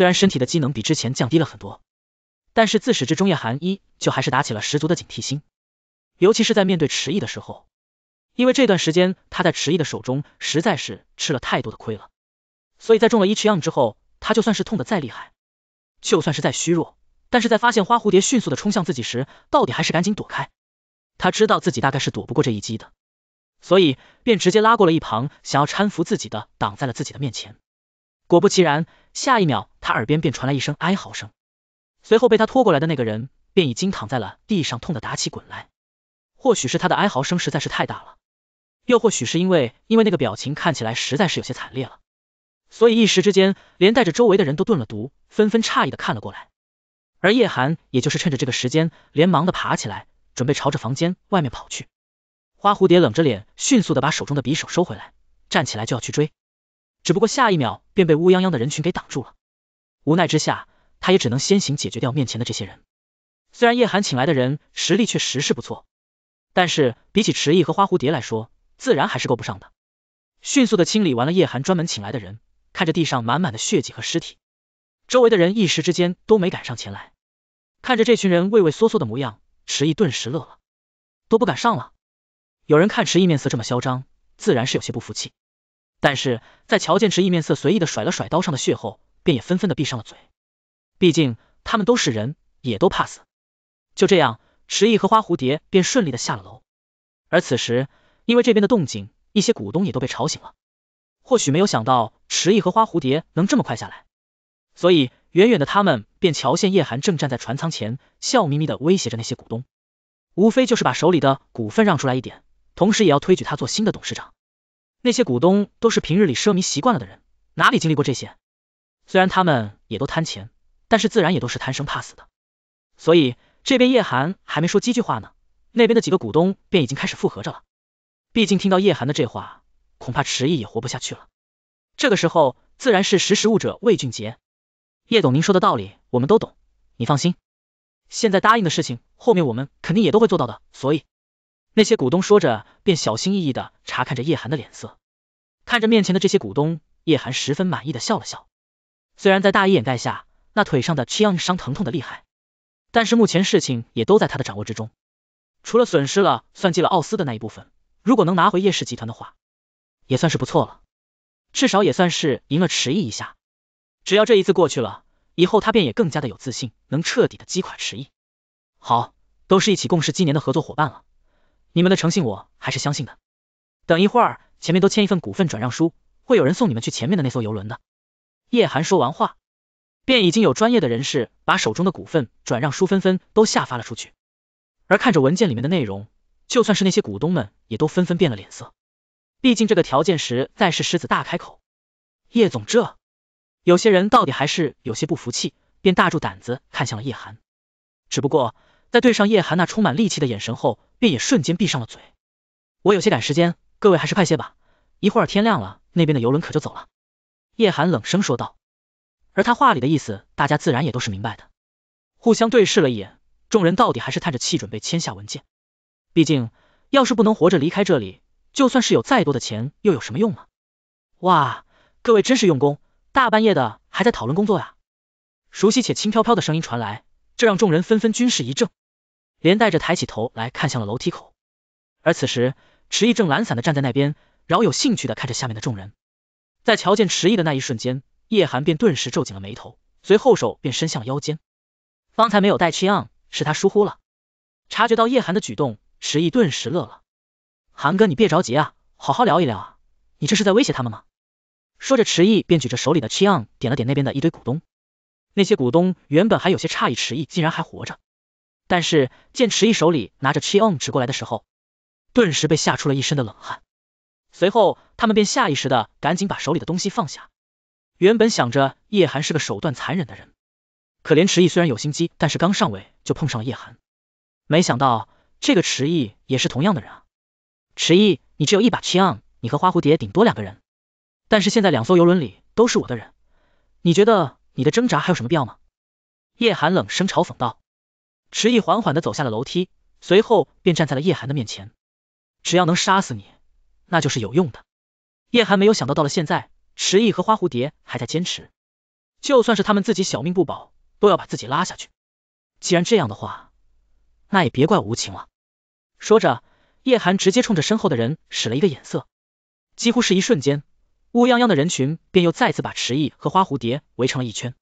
虽然身体的机能比之前降低了很多，但是自始至终叶寒依旧还是打起了十足的警惕心，尤其是在面对迟疑的时候，因为这段时间他在迟疑的手中实在是吃了太多的亏了，所以在中了一池样之后，他就算是痛的再厉害，就算是再虚弱，但是在发现花蝴蝶迅速的冲向自己时，到底还是赶紧躲开，他知道自己大概是躲不过这一击的，所以便直接拉过了一旁想要搀扶自己的挡在了自己的面前。果不其然，下一秒他耳边便传来一声哀嚎声，随后被他拖过来的那个人便已经躺在了地上，痛的打起滚来。或许是他的哀嚎声实在是太大了，又或许是因为因为那个表情看起来实在是有些惨烈了，所以一时之间连带着周围的人都顿了毒，纷纷诧异的看了过来。而叶寒也就是趁着这个时间，连忙的爬起来，准备朝着房间外面跑去。花蝴蝶冷着脸，迅速的把手中的匕首收回来，站起来就要去追。只不过下一秒便被乌泱泱的人群给挡住了，无奈之下，他也只能先行解决掉面前的这些人。虽然叶寒请来的人实力确实是不错，但是比起迟毅和花蝴蝶来说，自然还是够不上的。迅速的清理完了叶寒专门请来的人，看着地上满满的血迹和尸体，周围的人一时之间都没赶上前来。看着这群人畏畏缩缩的模样，迟毅顿时乐了，都不敢上了。有人看迟毅面色这么嚣张，自然是有些不服气。但是在乔建池一面色随意的甩了甩刀上的血后，便也纷纷的闭上了嘴。毕竟他们都是人，也都怕死。就这样，池毅和花蝴蝶便顺利的下了楼。而此时，因为这边的动静，一些股东也都被吵醒了。或许没有想到池毅和花蝴蝶能这么快下来，所以远远的他们便瞧见叶寒正站在船舱前，笑眯眯的威胁着那些股东。无非就是把手里的股份让出来一点，同时也要推举他做新的董事长。那些股东都是平日里奢靡习惯了的人，哪里经历过这些？虽然他们也都贪钱，但是自然也都是贪生怕死的。所以这边叶寒还没说几句话呢，那边的几个股东便已经开始附和着了。毕竟听到叶寒的这话，恐怕迟疑也活不下去了。这个时候自然是识时务者为俊杰。叶董，您说的道理我们都懂，你放心，现在答应的事情，后面我们肯定也都会做到的。所以，那些股东说着，便小心翼翼的查看着叶寒的脸色。看着面前的这些股东，叶寒十分满意的笑了笑。虽然在大衣掩盖下，那腿上的枪伤疼痛的厉害，但是目前事情也都在他的掌握之中。除了损失了算计了奥斯的那一部分，如果能拿回叶氏集团的话，也算是不错了。至少也算是赢了迟毅一下。只要这一次过去了，以后他便也更加的有自信，能彻底的击垮迟毅。好，都是一起共事几年的合作伙伴了，你们的诚信我还是相信的。等一会儿。前面都签一份股份转让书，会有人送你们去前面的那艘游轮的。叶寒说完话，便已经有专业的人士把手中的股份转让书纷纷都下发了出去。而看着文件里面的内容，就算是那些股东们也都纷纷变了脸色。毕竟这个条件实在是狮子大开口。叶总这，有些人到底还是有些不服气，便大住胆子看向了叶寒。只不过在对上叶寒那充满戾气的眼神后，便也瞬间闭上了嘴。我有些赶时间。各位还是快些吧，一会儿天亮了，那边的游轮可就走了。叶寒冷声说道，而他话里的意思，大家自然也都是明白的。互相对视了一眼，众人到底还是叹着气准备签下文件。毕竟，要是不能活着离开这里，就算是有再多的钱又有什么用呢？哇，各位真是用功，大半夜的还在讨论工作呀！熟悉且轻飘飘的声音传来，这让众人纷纷均是一怔，连带着抬起头来看向了楼梯口。而此时。迟毅正懒散的站在那边，饶有兴趣的看着下面的众人。在瞧见迟疑的那一瞬间，叶寒便顿时皱紧了眉头，随后手便伸向了腰间。方才没有带 c h On，是他疏忽了。察觉到叶寒的举动，迟疑顿时乐了。寒哥，你别着急啊，好好聊一聊啊。你这是在威胁他们吗？说着，迟疑便举着手里的 c h On 点了点那边的一堆股东。那些股东原本还有些诧异迟毅竟然还活着，但是见迟毅手里拿着 c h On 指过来的时候，顿时被吓出了一身的冷汗，随后他们便下意识的赶紧把手里的东西放下。原本想着叶寒是个手段残忍的人，可怜迟毅虽然有心机，但是刚上位就碰上了叶寒，没想到这个迟毅也是同样的人啊！迟毅，你只有一把枪，你和花蝴蝶顶多两个人，但是现在两艘游轮里都是我的人，你觉得你的挣扎还有什么必要吗？叶寒冷声嘲讽道。迟毅缓缓的走下了楼梯，随后便站在了叶寒的面前。只要能杀死你，那就是有用的。叶寒没有想到，到了现在，迟毅和花蝴蝶还在坚持，就算是他们自己小命不保，都要把自己拉下去。既然这样的话，那也别怪无情了。说着，叶寒直接冲着身后的人使了一个眼色，几乎是一瞬间，乌泱泱的人群便又再次把迟毅和花蝴蝶围成了一圈。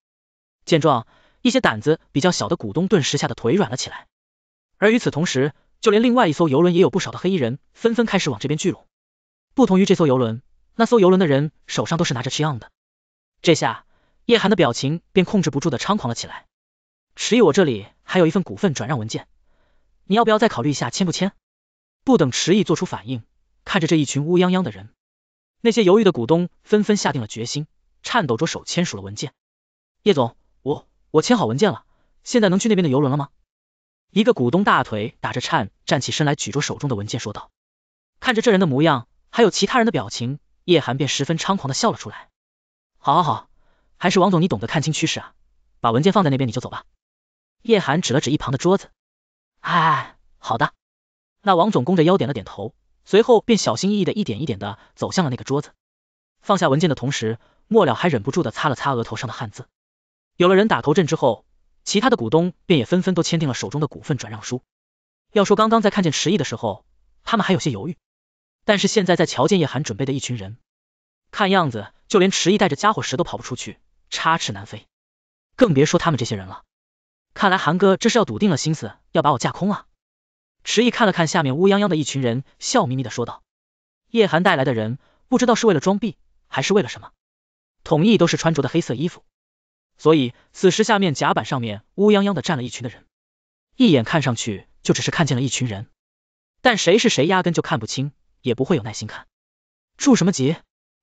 见状，一些胆子比较小的股东顿时吓得腿软了起来。而与此同时，就连另外一艘游轮也有不少的黑衣人，纷纷开始往这边聚拢。不同于这艘游轮，那艘游轮的人手上都是拿着签样的。这下，叶寒的表情便控制不住的猖狂了起来。迟毅，我这里还有一份股份转让文件，你要不要再考虑一下签不签？不等迟毅做出反应，看着这一群乌泱泱的人，那些犹豫的股东纷纷下定了决心，颤抖着手签署了文件。叶总，我我签好文件了，现在能去那边的游轮了吗？一个股东大腿打着颤，站起身来，举着手中的文件说道：“看着这人的模样，还有其他人的表情，叶寒便十分猖狂的笑了出来。好，好，好，还是王总你懂得看清趋势啊，把文件放在那边你就走吧。”叶寒指了指一旁的桌子。哎，好的。那王总弓着腰点了点头，随后便小心翼翼的一点一点的走向了那个桌子，放下文件的同时，末了还忍不住的擦了擦额头上的汗渍。有了人打头阵之后。其他的股东便也纷纷都签订了手中的股份转让书。要说刚刚在看见迟毅的时候，他们还有些犹豫，但是现在在瞧见叶寒准备的一群人，看样子就连迟毅带着家伙什都跑不出去，插翅难飞，更别说他们这些人了。看来韩哥这是要笃定了心思要把我架空啊！迟毅看了看下面乌泱泱的一群人，笑眯眯的说道：“叶寒带来的人，不知道是为了装逼，还是为了什么？统一都是穿着的黑色衣服。”所以，此时下面甲板上面乌泱泱的站了一群的人，一眼看上去就只是看见了一群人，但谁是谁压根就看不清，也不会有耐心看，住什么急？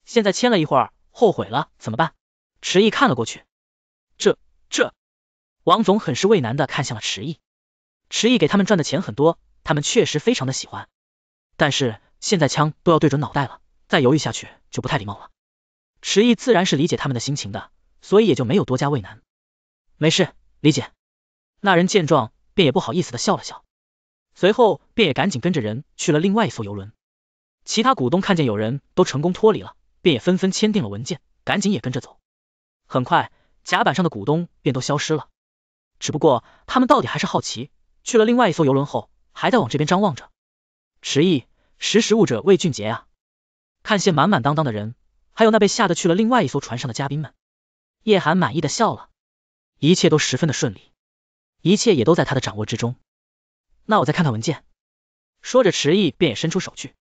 现在签了一会儿，后悔了怎么办？迟毅看了过去，这这，王总很是为难的看向了迟毅，迟毅给他们赚的钱很多，他们确实非常的喜欢，但是现在枪都要对准脑袋了，再犹豫下去就不太礼貌了，迟毅自然是理解他们的心情的。所以也就没有多加为难，没事，理解。那人见状，便也不好意思的笑了笑，随后便也赶紧跟着人去了另外一艘游轮。其他股东看见有人都成功脱离了，便也纷纷签订了文件，赶紧也跟着走。很快，甲板上的股东便都消失了。只不过他们到底还是好奇，去了另外一艘游轮后，还在往这边张望着。迟疑，识时务者为俊杰啊！看些满满当当的人，还有那被吓得去了另外一艘船上的嘉宾们。叶寒满意的笑了，一切都十分的顺利，一切也都在他的掌握之中。那我再看看文件，说着迟毅便也伸出手去，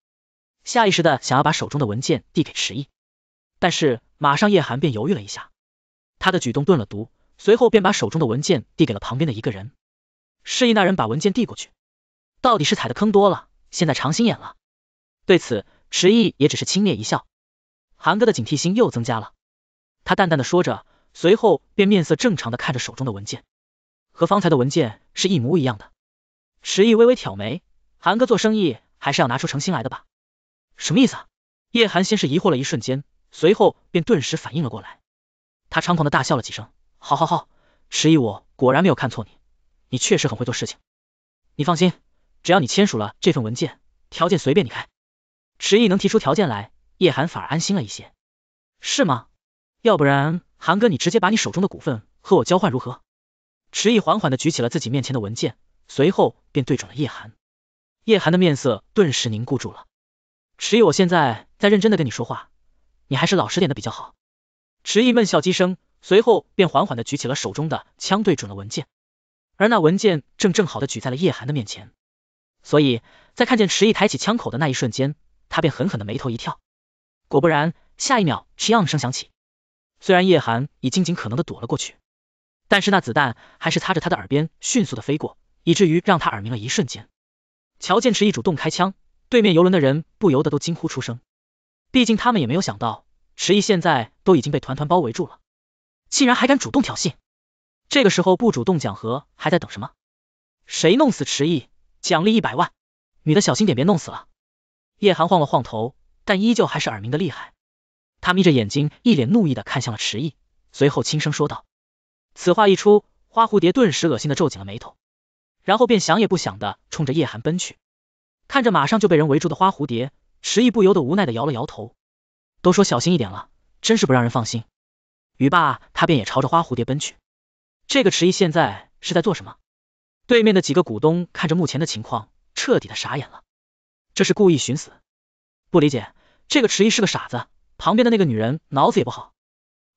下意识的想要把手中的文件递给迟毅，但是马上叶寒便犹豫了一下，他的举动顿了毒，随后便把手中的文件递给了旁边的一个人，示意那人把文件递过去。到底是踩的坑多了，现在长心眼了。对此，迟毅也只是轻蔑一笑。韩哥的警惕心又增加了，他淡淡的说着。随后便面色正常的看着手中的文件，和方才的文件是一模一样的。迟毅微微挑眉，韩哥做生意还是要拿出诚心来的吧？什么意思？啊？叶寒先是疑惑了一瞬间，随后便顿时反应了过来，他猖狂的大笑了几声。好好好，迟毅我果然没有看错你，你确实很会做事情。你放心，只要你签署了这份文件，条件随便你开。迟毅能提出条件来，叶寒反而安心了一些。是吗？要不然。韩哥，你直接把你手中的股份和我交换如何？池毅缓缓的举起了自己面前的文件，随后便对准了叶寒。叶寒的面色顿时凝固住了。池毅，我现在在认真的跟你说话，你还是老实点的比较好。池毅闷笑几声，随后便缓缓的举起了手中的枪，对准了文件。而那文件正正好的举在了叶寒的面前。所以在看见池毅抬起枪口的那一瞬间，他便狠狠的眉头一跳。果不然，下一秒枪声响起。虽然叶寒已经尽可能的躲了过去，但是那子弹还是擦着他的耳边迅速的飞过，以至于让他耳鸣了一瞬间。瞧见迟毅主动开枪，对面游轮的人不由得都惊呼出声。毕竟他们也没有想到，迟毅现在都已经被团团包围住了，竟然还敢主动挑衅。这个时候不主动讲和，还在等什么？谁弄死迟毅，奖励一百万。女的小心点，别弄死了。叶寒晃了晃头，但依旧还是耳鸣的厉害。他眯着眼睛，一脸怒意的看向了迟毅，随后轻声说道。此话一出，花蝴蝶顿时恶心的皱紧了眉头，然后便想也不想的冲着叶寒奔去。看着马上就被人围住的花蝴蝶，迟毅不由得无奈的摇了摇头。都说小心一点了，真是不让人放心。语罢，他便也朝着花蝴蝶奔去。这个迟毅现在是在做什么？对面的几个股东看着目前的情况，彻底的傻眼了。这是故意寻死？不理解，这个迟毅是个傻子。旁边的那个女人脑子也不好，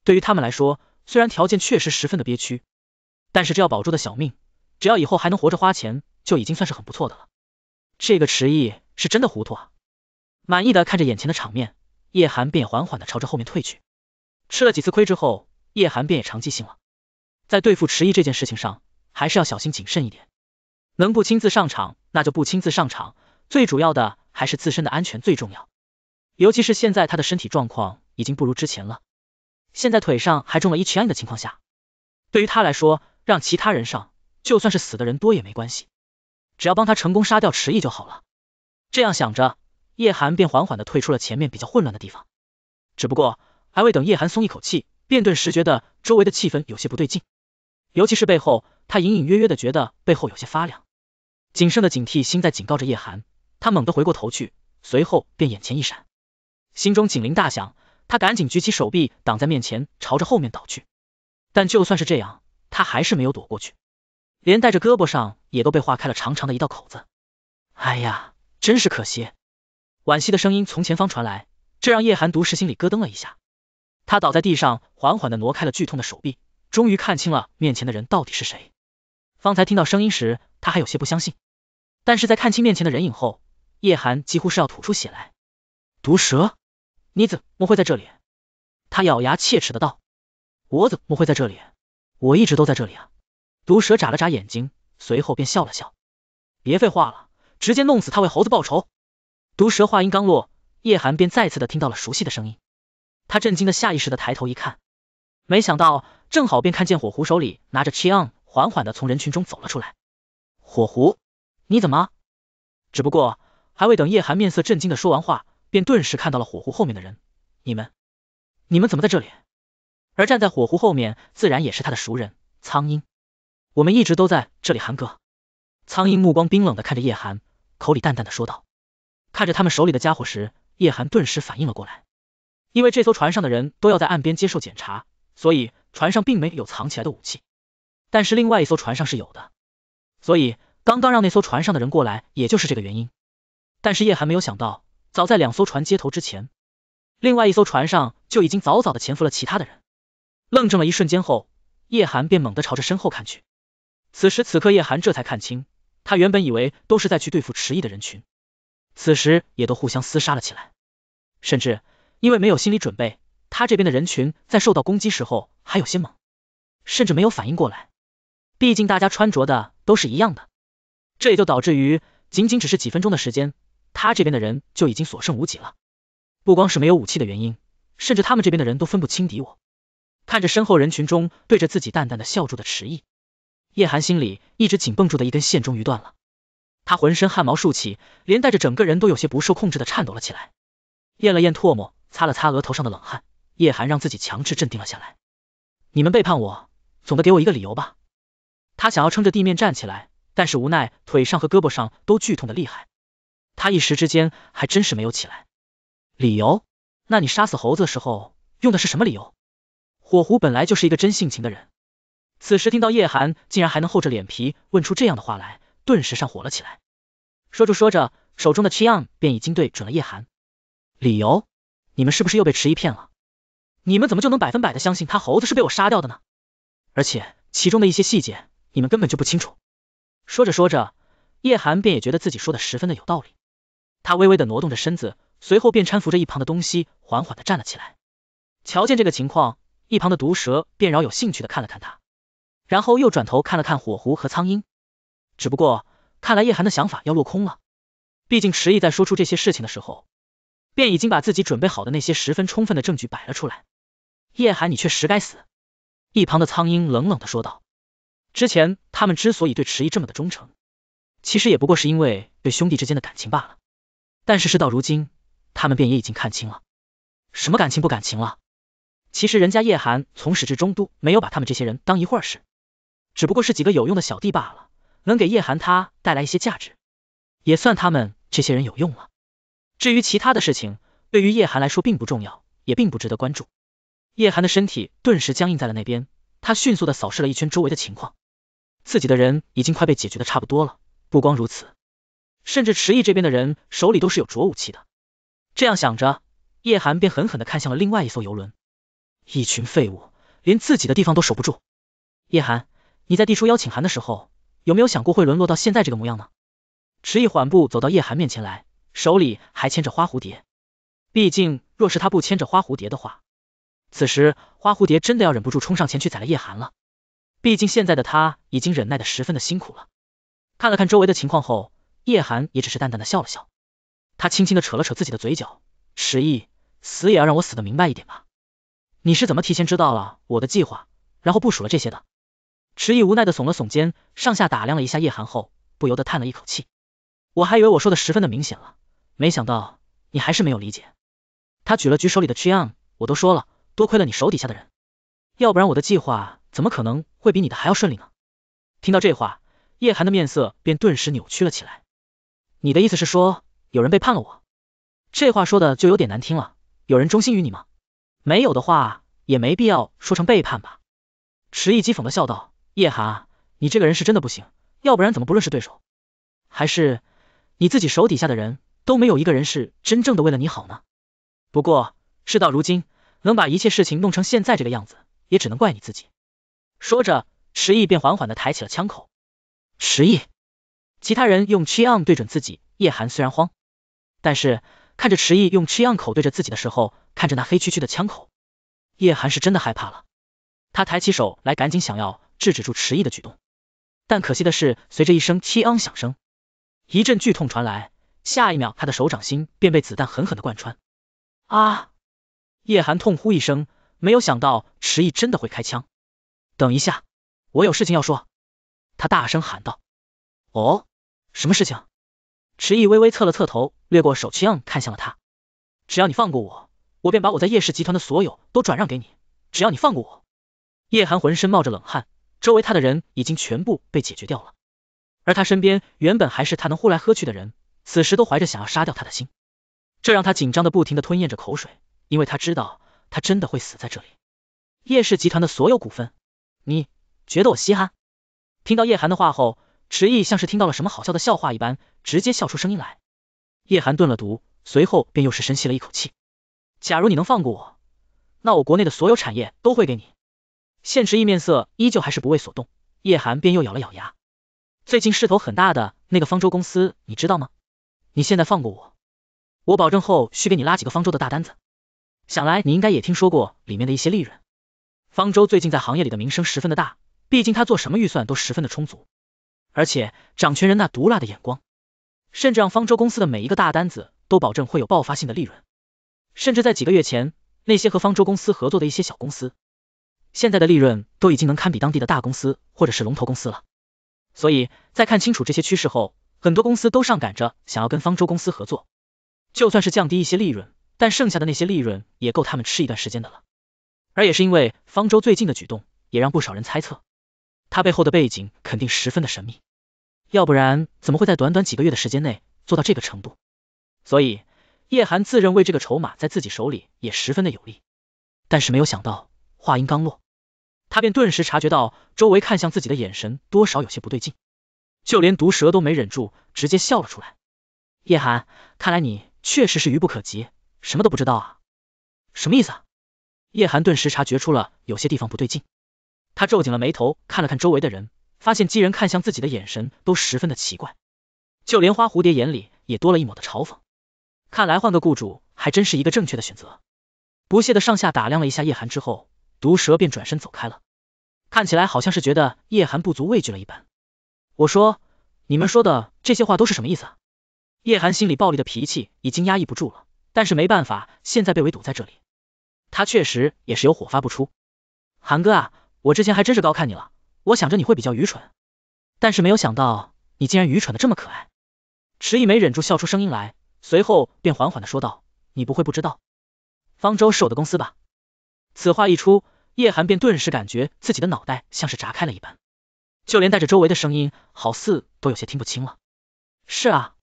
对于他们来说，虽然条件确实十分的憋屈，但是这要保住的小命，只要以后还能活着花钱，就已经算是很不错的了。这个迟毅是真的糊涂啊！满意的看着眼前的场面，叶寒便缓缓的朝着后面退去。吃了几次亏之后，叶寒便也长记性了，在对付迟毅这件事情上，还是要小心谨慎一点。能不亲自上场，那就不亲自上场，最主要的还是自身的安全最重要。尤其是现在他的身体状况已经不如之前了，现在腿上还中了一拳的情况下，对于他来说，让其他人上，就算是死的人多也没关系，只要帮他成功杀掉迟毅就好了。这样想着，叶寒便缓缓的退出了前面比较混乱的地方。只不过，还未等叶寒松一口气，便顿时觉得周围的气氛有些不对劲，尤其是背后，他隐隐约约的觉得背后有些发凉，仅剩的警惕心在警告着叶寒，他猛地回过头去，随后便眼前一闪。心中警铃大响，他赶紧举起手臂挡在面前，朝着后面倒去。但就算是这样，他还是没有躲过去，连带着胳膊上也都被划开了长长的一道口子。哎呀，真是可惜！惋惜的声音从前方传来，这让叶寒毒石心里咯噔了一下。他倒在地上，缓缓的挪开了剧痛的手臂，终于看清了面前的人到底是谁。方才听到声音时，他还有些不相信，但是在看清面前的人影后，叶寒几乎是要吐出血来。毒蛇。你怎么会在这里？他咬牙切齿的道：“我怎么会在这里？我一直都在这里。”啊！”毒蛇眨了眨眼睛，随后便笑了笑：“别废话了，直接弄死他，为猴子报仇。”毒蛇话音刚落，叶寒便再次的听到了熟悉的声音，他震惊的下意识的抬头一看，没想到正好便看见火狐手里拿着枪，缓缓的从人群中走了出来。火狐，你怎么？只不过，还未等叶寒面色震惊的说完话。便顿时看到了火狐后面的人，你们，你们怎么在这里？而站在火狐后面，自然也是他的熟人苍鹰。我们一直都在这里，寒哥。苍鹰目光冰冷的看着叶寒，口里淡淡的说道。看着他们手里的家伙时，叶寒顿时反应了过来，因为这艘船上的人都要在岸边接受检查，所以船上并没有藏起来的武器。但是另外一艘船上是有的，所以刚刚让那艘船上的人过来，也就是这个原因。但是叶寒没有想到。早在两艘船接头之前，另外一艘船上就已经早早的潜伏了其他的人。愣怔了一瞬间后，叶寒便猛地朝着身后看去。此时此刻，叶寒这才看清，他原本以为都是在去对付迟疑的人群，此时也都互相厮杀了起来。甚至因为没有心理准备，他这边的人群在受到攻击时候还有些猛，甚至没有反应过来。毕竟大家穿着的都是一样的，这也就导致于仅仅只是几分钟的时间。他这边的人就已经所剩无几了，不光是没有武器的原因，甚至他们这边的人都分不清敌我。看着身后人群中对着自己淡淡的笑住的迟毅，叶寒心里一直紧绷住的一根线终于断了，他浑身汗毛竖起，连带着整个人都有些不受控制的颤抖了起来。咽了咽唾沫，擦了擦额头上的冷汗，叶寒让自己强制镇定了下来。你们背叛我，总得给我一个理由吧？他想要撑着地面站起来，但是无奈腿上和胳膊上都剧痛的厉害。他一时之间还真是没有起来。理由？那你杀死猴子的时候用的是什么理由？火狐本来就是一个真性情的人，此时听到叶寒竟然还能厚着脸皮问出这样的话来，顿时上火了起来。说着说着，手中的枪便已经对准了叶寒。理由？你们是不是又被迟疑骗了？你们怎么就能百分百的相信他猴子是被我杀掉的呢？而且其中的一些细节，你们根本就不清楚。说着说着，叶寒便也觉得自己说的十分的有道理。他微微的挪动着身子，随后便搀扶着一旁的东西，缓缓的站了起来。瞧见这个情况，一旁的毒蛇便饶有兴趣的看了看他，然后又转头看了看火狐和苍鹰。只不过看来叶寒的想法要落空了，毕竟迟毅在说出这些事情的时候，便已经把自己准备好的那些十分充分的证据摆了出来。叶寒，你确实该死！一旁的苍鹰冷冷的说道。之前他们之所以对迟毅这么的忠诚，其实也不过是因为对兄弟之间的感情罢了。但是事到如今，他们便也已经看清了，什么感情不感情了。其实人家叶寒从始至终都没有把他们这些人当一回事，只不过是几个有用的小弟罢了，能给叶寒他带来一些价值，也算他们这些人有用了。至于其他的事情，对于叶寒来说并不重要，也并不值得关注。叶寒的身体顿时僵硬在了那边，他迅速的扫视了一圈周围的情况，自己的人已经快被解决的差不多了。不光如此。甚至迟毅这边的人手里都是有着武器的。这样想着，叶寒便狠狠的看向了另外一艘游轮，一群废物，连自己的地方都守不住。叶寒，你在递出邀请函的时候，有没有想过会沦落到现在这个模样呢？迟毅缓步走到叶寒面前来，手里还牵着花蝴蝶。毕竟若是他不牵着花蝴蝶的话，此时花蝴蝶真的要忍不住冲上前去宰了叶寒了。毕竟现在的他已经忍耐的十分的辛苦了。看了看周围的情况后。叶寒也只是淡淡的笑了笑，他轻轻的扯了扯自己的嘴角，迟疑，死也要让我死的明白一点吧。你是怎么提前知道了我的计划，然后部署了这些的？迟疑无奈的耸了耸肩，上下打量了一下叶寒后，不由得叹了一口气。我还以为我说的十分的明显了，没想到你还是没有理解。他举了举手里的 G M，我都说了，多亏了你手底下的人，要不然我的计划怎么可能会比你的还要顺利呢？听到这话，叶寒的面色便顿时扭曲了起来。你的意思是说，有人背叛了我？这话说的就有点难听了。有人忠心于你吗？没有的话，也没必要说成背叛吧。迟毅讥讽的笑道：“叶寒，你这个人是真的不行，要不然怎么不论是对手，还是你自己手底下的人，都没有一个人是真正的为了你好呢？不过事到如今，能把一切事情弄成现在这个样子，也只能怪你自己。”说着，迟毅便缓缓的抬起了枪口。迟毅。其他人用 Qiang 对准自己，叶寒虽然慌，但是看着迟毅用 Qiang 口对着自己的时候，看着那黑黢黢的枪口，叶寒是真的害怕了。他抬起手来，赶紧想要制止住迟毅的举动，但可惜的是，随着一声枪响声，一阵剧痛传来，下一秒他的手掌心便被子弹狠狠的贯穿。啊！叶寒痛呼一声，没有想到迟毅真的会开枪。等一下，我有事情要说，他大声喊道。哦。什么事情？迟毅微微侧了侧头，掠过手枪看向了他。只要你放过我，我便把我在叶氏集团的所有都转让给你。只要你放过我。叶寒浑身冒着冷汗，周围他的人已经全部被解决掉了，而他身边原本还是他能呼来喝去的人，此时都怀着想要杀掉他的心，这让他紧张的不停的吞咽着口水，因为他知道他真的会死在这里。叶氏集团的所有股份，你觉得我稀罕？听到叶寒的话后。迟毅像是听到了什么好笑的笑话一般，直接笑出声音来。叶寒顿了毒，随后便又是深吸了一口气。假如你能放过我，那我国内的所有产业都会给你。现池毅面色依旧还是不为所动，叶寒便又咬了咬牙。最近势头很大的那个方舟公司，你知道吗？你现在放过我，我保证后续给你拉几个方舟的大单子。想来你应该也听说过里面的一些利润。方舟最近在行业里的名声十分的大，毕竟他做什么预算都十分的充足。而且掌权人那毒辣的眼光，甚至让方舟公司的每一个大单子都保证会有爆发性的利润，甚至在几个月前，那些和方舟公司合作的一些小公司，现在的利润都已经能堪比当地的大公司或者是龙头公司了。所以在看清楚这些趋势后，很多公司都上赶着想要跟方舟公司合作，就算是降低一些利润，但剩下的那些利润也够他们吃一段时间的了。而也是因为方舟最近的举动，也让不少人猜测他背后的背景肯定十分的神秘。要不然怎么会在短短几个月的时间内做到这个程度？所以叶寒自认为这个筹码在自己手里也十分的有利，但是没有想到，话音刚落，他便顿时察觉到周围看向自己的眼神多少有些不对劲，就连毒蛇都没忍住，直接笑了出来。叶寒，看来你确实是愚不可及，什么都不知道啊？什么意思？啊？叶寒顿时察觉出了有些地方不对劲，他皱紧了眉头，看了看周围的人。发现几人看向自己的眼神都十分的奇怪，就连花蝴蝶眼里也多了一抹的嘲讽。看来换个雇主还真是一个正确的选择。不屑的上下打量了一下叶寒之后，毒蛇便转身走开了，看起来好像是觉得叶寒不足畏惧了一般。我说，你们说的这些话都是什么意思？叶寒心里暴力的脾气已经压抑不住了，但是没办法，现在被围堵在这里，他确实也是有火发不出。韩哥啊，我之前还真是高看你了。我想着你会比较愚蠢，但是没有想到你竟然愚蠢的这么可爱。迟毅没忍住笑出声音来，随后便缓缓的说道：“你不会不知道，方舟是我的公司吧？”此话一出，叶寒便顿时感觉自己的脑袋像是炸开了一般，就连带着周围的声音，好似都有些听不清了。是啊，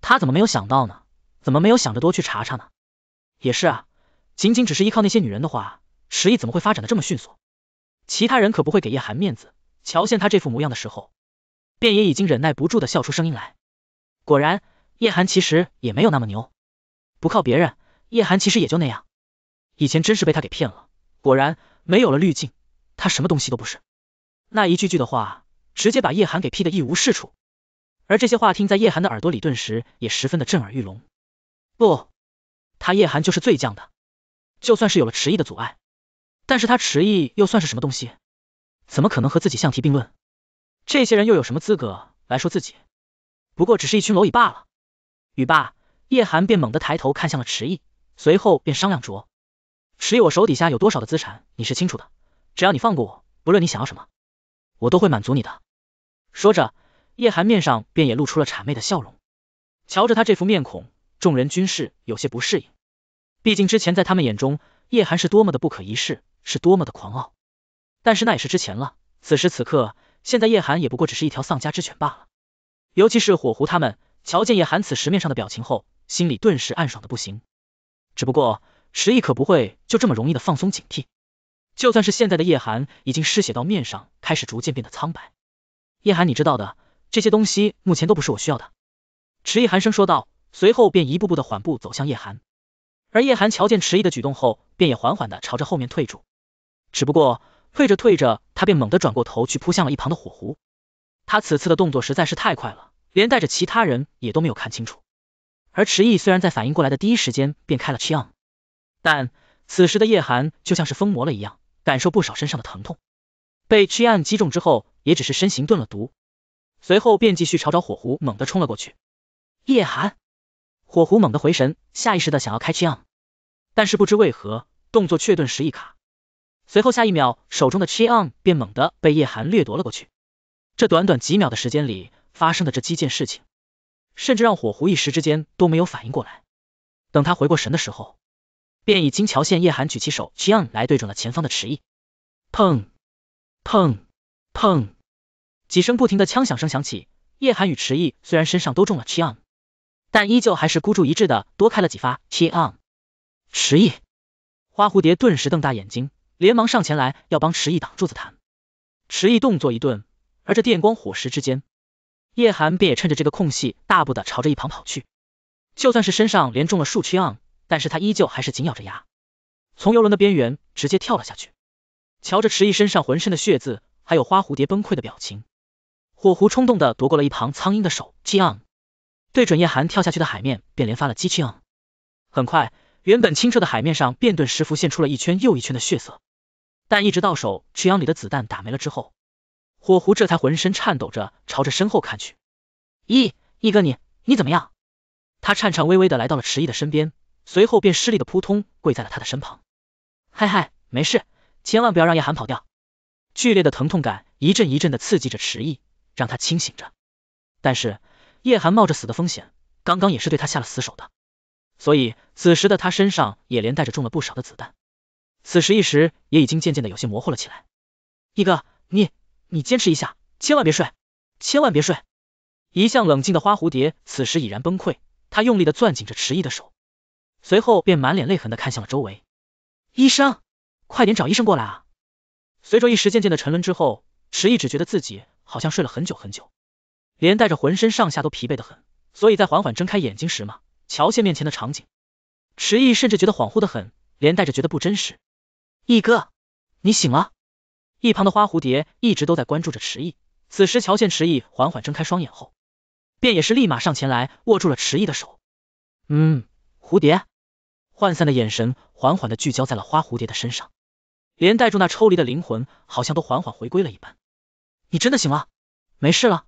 他怎么没有想到呢？怎么没有想着多去查查呢？也是，啊，仅仅只是依靠那些女人的话，迟毅怎么会发展的这么迅速？其他人可不会给叶寒面子，瞧见他这副模样的时候，便也已经忍耐不住的笑出声音来。果然，叶寒其实也没有那么牛，不靠别人，叶寒其实也就那样。以前真是被他给骗了，果然没有了滤镜，他什么东西都不是。那一句句的话，直接把叶寒给批的一无是处。而这些话听在叶寒的耳朵里，顿时也十分的震耳欲聋。不，他叶寒就是最犟的，就算是有了迟疑的阻碍。但是他迟疑又算是什么东西？怎么可能和自己相提并论？这些人又有什么资格来说自己？不过只是一群蝼蚁罢了。语罢，叶寒便猛地抬头看向了迟毅，随后便商量着：“迟毅，我手底下有多少的资产，你是清楚的。只要你放过我，不论你想要什么，我都会满足你的。”说着，叶寒面上便也露出了谄媚的笑容。瞧着他这副面孔，众人均是有些不适应。毕竟之前在他们眼中，叶寒是多么的不可一世。是多么的狂傲，但是那也是之前了。此时此刻，现在叶寒也不过只是一条丧家之犬罢了。尤其是火狐他们，瞧见叶寒此时面上的表情后，心里顿时暗爽的不行。只不过迟毅可不会就这么容易的放松警惕，就算是现在的叶寒已经失血到面上开始逐渐变得苍白。叶寒，你知道的，这些东西目前都不是我需要的。迟毅寒声说道，随后便一步步的缓步走向叶寒，而叶寒瞧见迟毅的举动后，便也缓缓的朝着后面退住。只不过退着退着，他便猛地转过头去扑向了一旁的火狐。他此次的动作实在是太快了，连带着其他人也都没有看清楚。而迟毅虽然在反应过来的第一时间便开了枪，但此时的叶寒就像是疯魔了一样，感受不少身上的疼痛。被枪击中之后，也只是身形顿了毒，随后便继续朝着火狐猛地冲了过去。叶寒，火狐猛地回神，下意识的想要开枪，但是不知为何，动作却顿时一卡。随后，下一秒，手中的 qi on 便猛地被叶寒掠夺了过去。这短短几秒的时间里发生的这几件事情，甚至让火狐一时之间都没有反应过来。等他回过神的时候，便以金桥线叶寒举起手 qi on 来对准了前方的迟毅。砰！砰！砰！几声不停的枪响声响起。叶寒与迟毅虽然身上都中了 qi on，但依旧还是孤注一掷的多开了几发 qi on。迟毅，花蝴蝶顿时瞪大眼睛。连忙上前来要帮迟毅挡住子弹，迟毅动作一顿，而这电光火石之间，叶寒便也趁着这个空隙，大步的朝着一旁跑去。就算是身上连中了数枪，但是他依旧还是紧咬着牙，从游轮的边缘直接跳了下去。瞧着迟毅身上浑身的血渍，还有花蝴蝶崩溃的表情，火狐冲动的夺过了一旁苍鹰的手枪，对准叶寒跳下去的海面便连发了几枪。很快，原本清澈的海面上便顿时浮现出了一圈又一圈的血色。但一直到手阳里的子弹打没了之后，火狐这才浑身颤抖着朝着身后看去。咦，一哥你你怎么样？他颤颤巍巍的来到了迟毅的身边，随后便失力的扑通跪在了他的身旁。嗨嗨，没事，千万不要让叶寒跑掉。剧烈的疼痛感一阵一阵的刺激着迟毅，让他清醒着。但是叶寒冒着死的风险，刚刚也是对他下了死手的，所以此时的他身上也连带着中了不少的子弹。此时一时也已经渐渐的有些模糊了起来。一哥，你你坚持一下，千万别睡，千万别睡！一向冷静的花蝴蝶此时已然崩溃，他用力的攥紧着迟毅的手，随后便满脸泪痕的看向了周围。医生，快点找医生过来！啊！随着一时渐渐的沉沦之后，迟毅只觉得自己好像睡了很久很久，连带着浑身上下都疲惫的很，所以在缓缓睁开眼睛时嘛，瞧见面前的场景，迟毅甚至觉得恍惚的很，连带着觉得不真实。毅哥，你醒了！一旁的花蝴蝶一直都在关注着迟毅，此时瞧见迟毅缓缓睁开双眼后，便也是立马上前来握住了迟毅的手。嗯，蝴蝶，涣散的眼神缓缓的聚焦在了花蝴蝶的身上，连带住那抽离的灵魂好像都缓缓回归了一般。你真的醒了？没事了？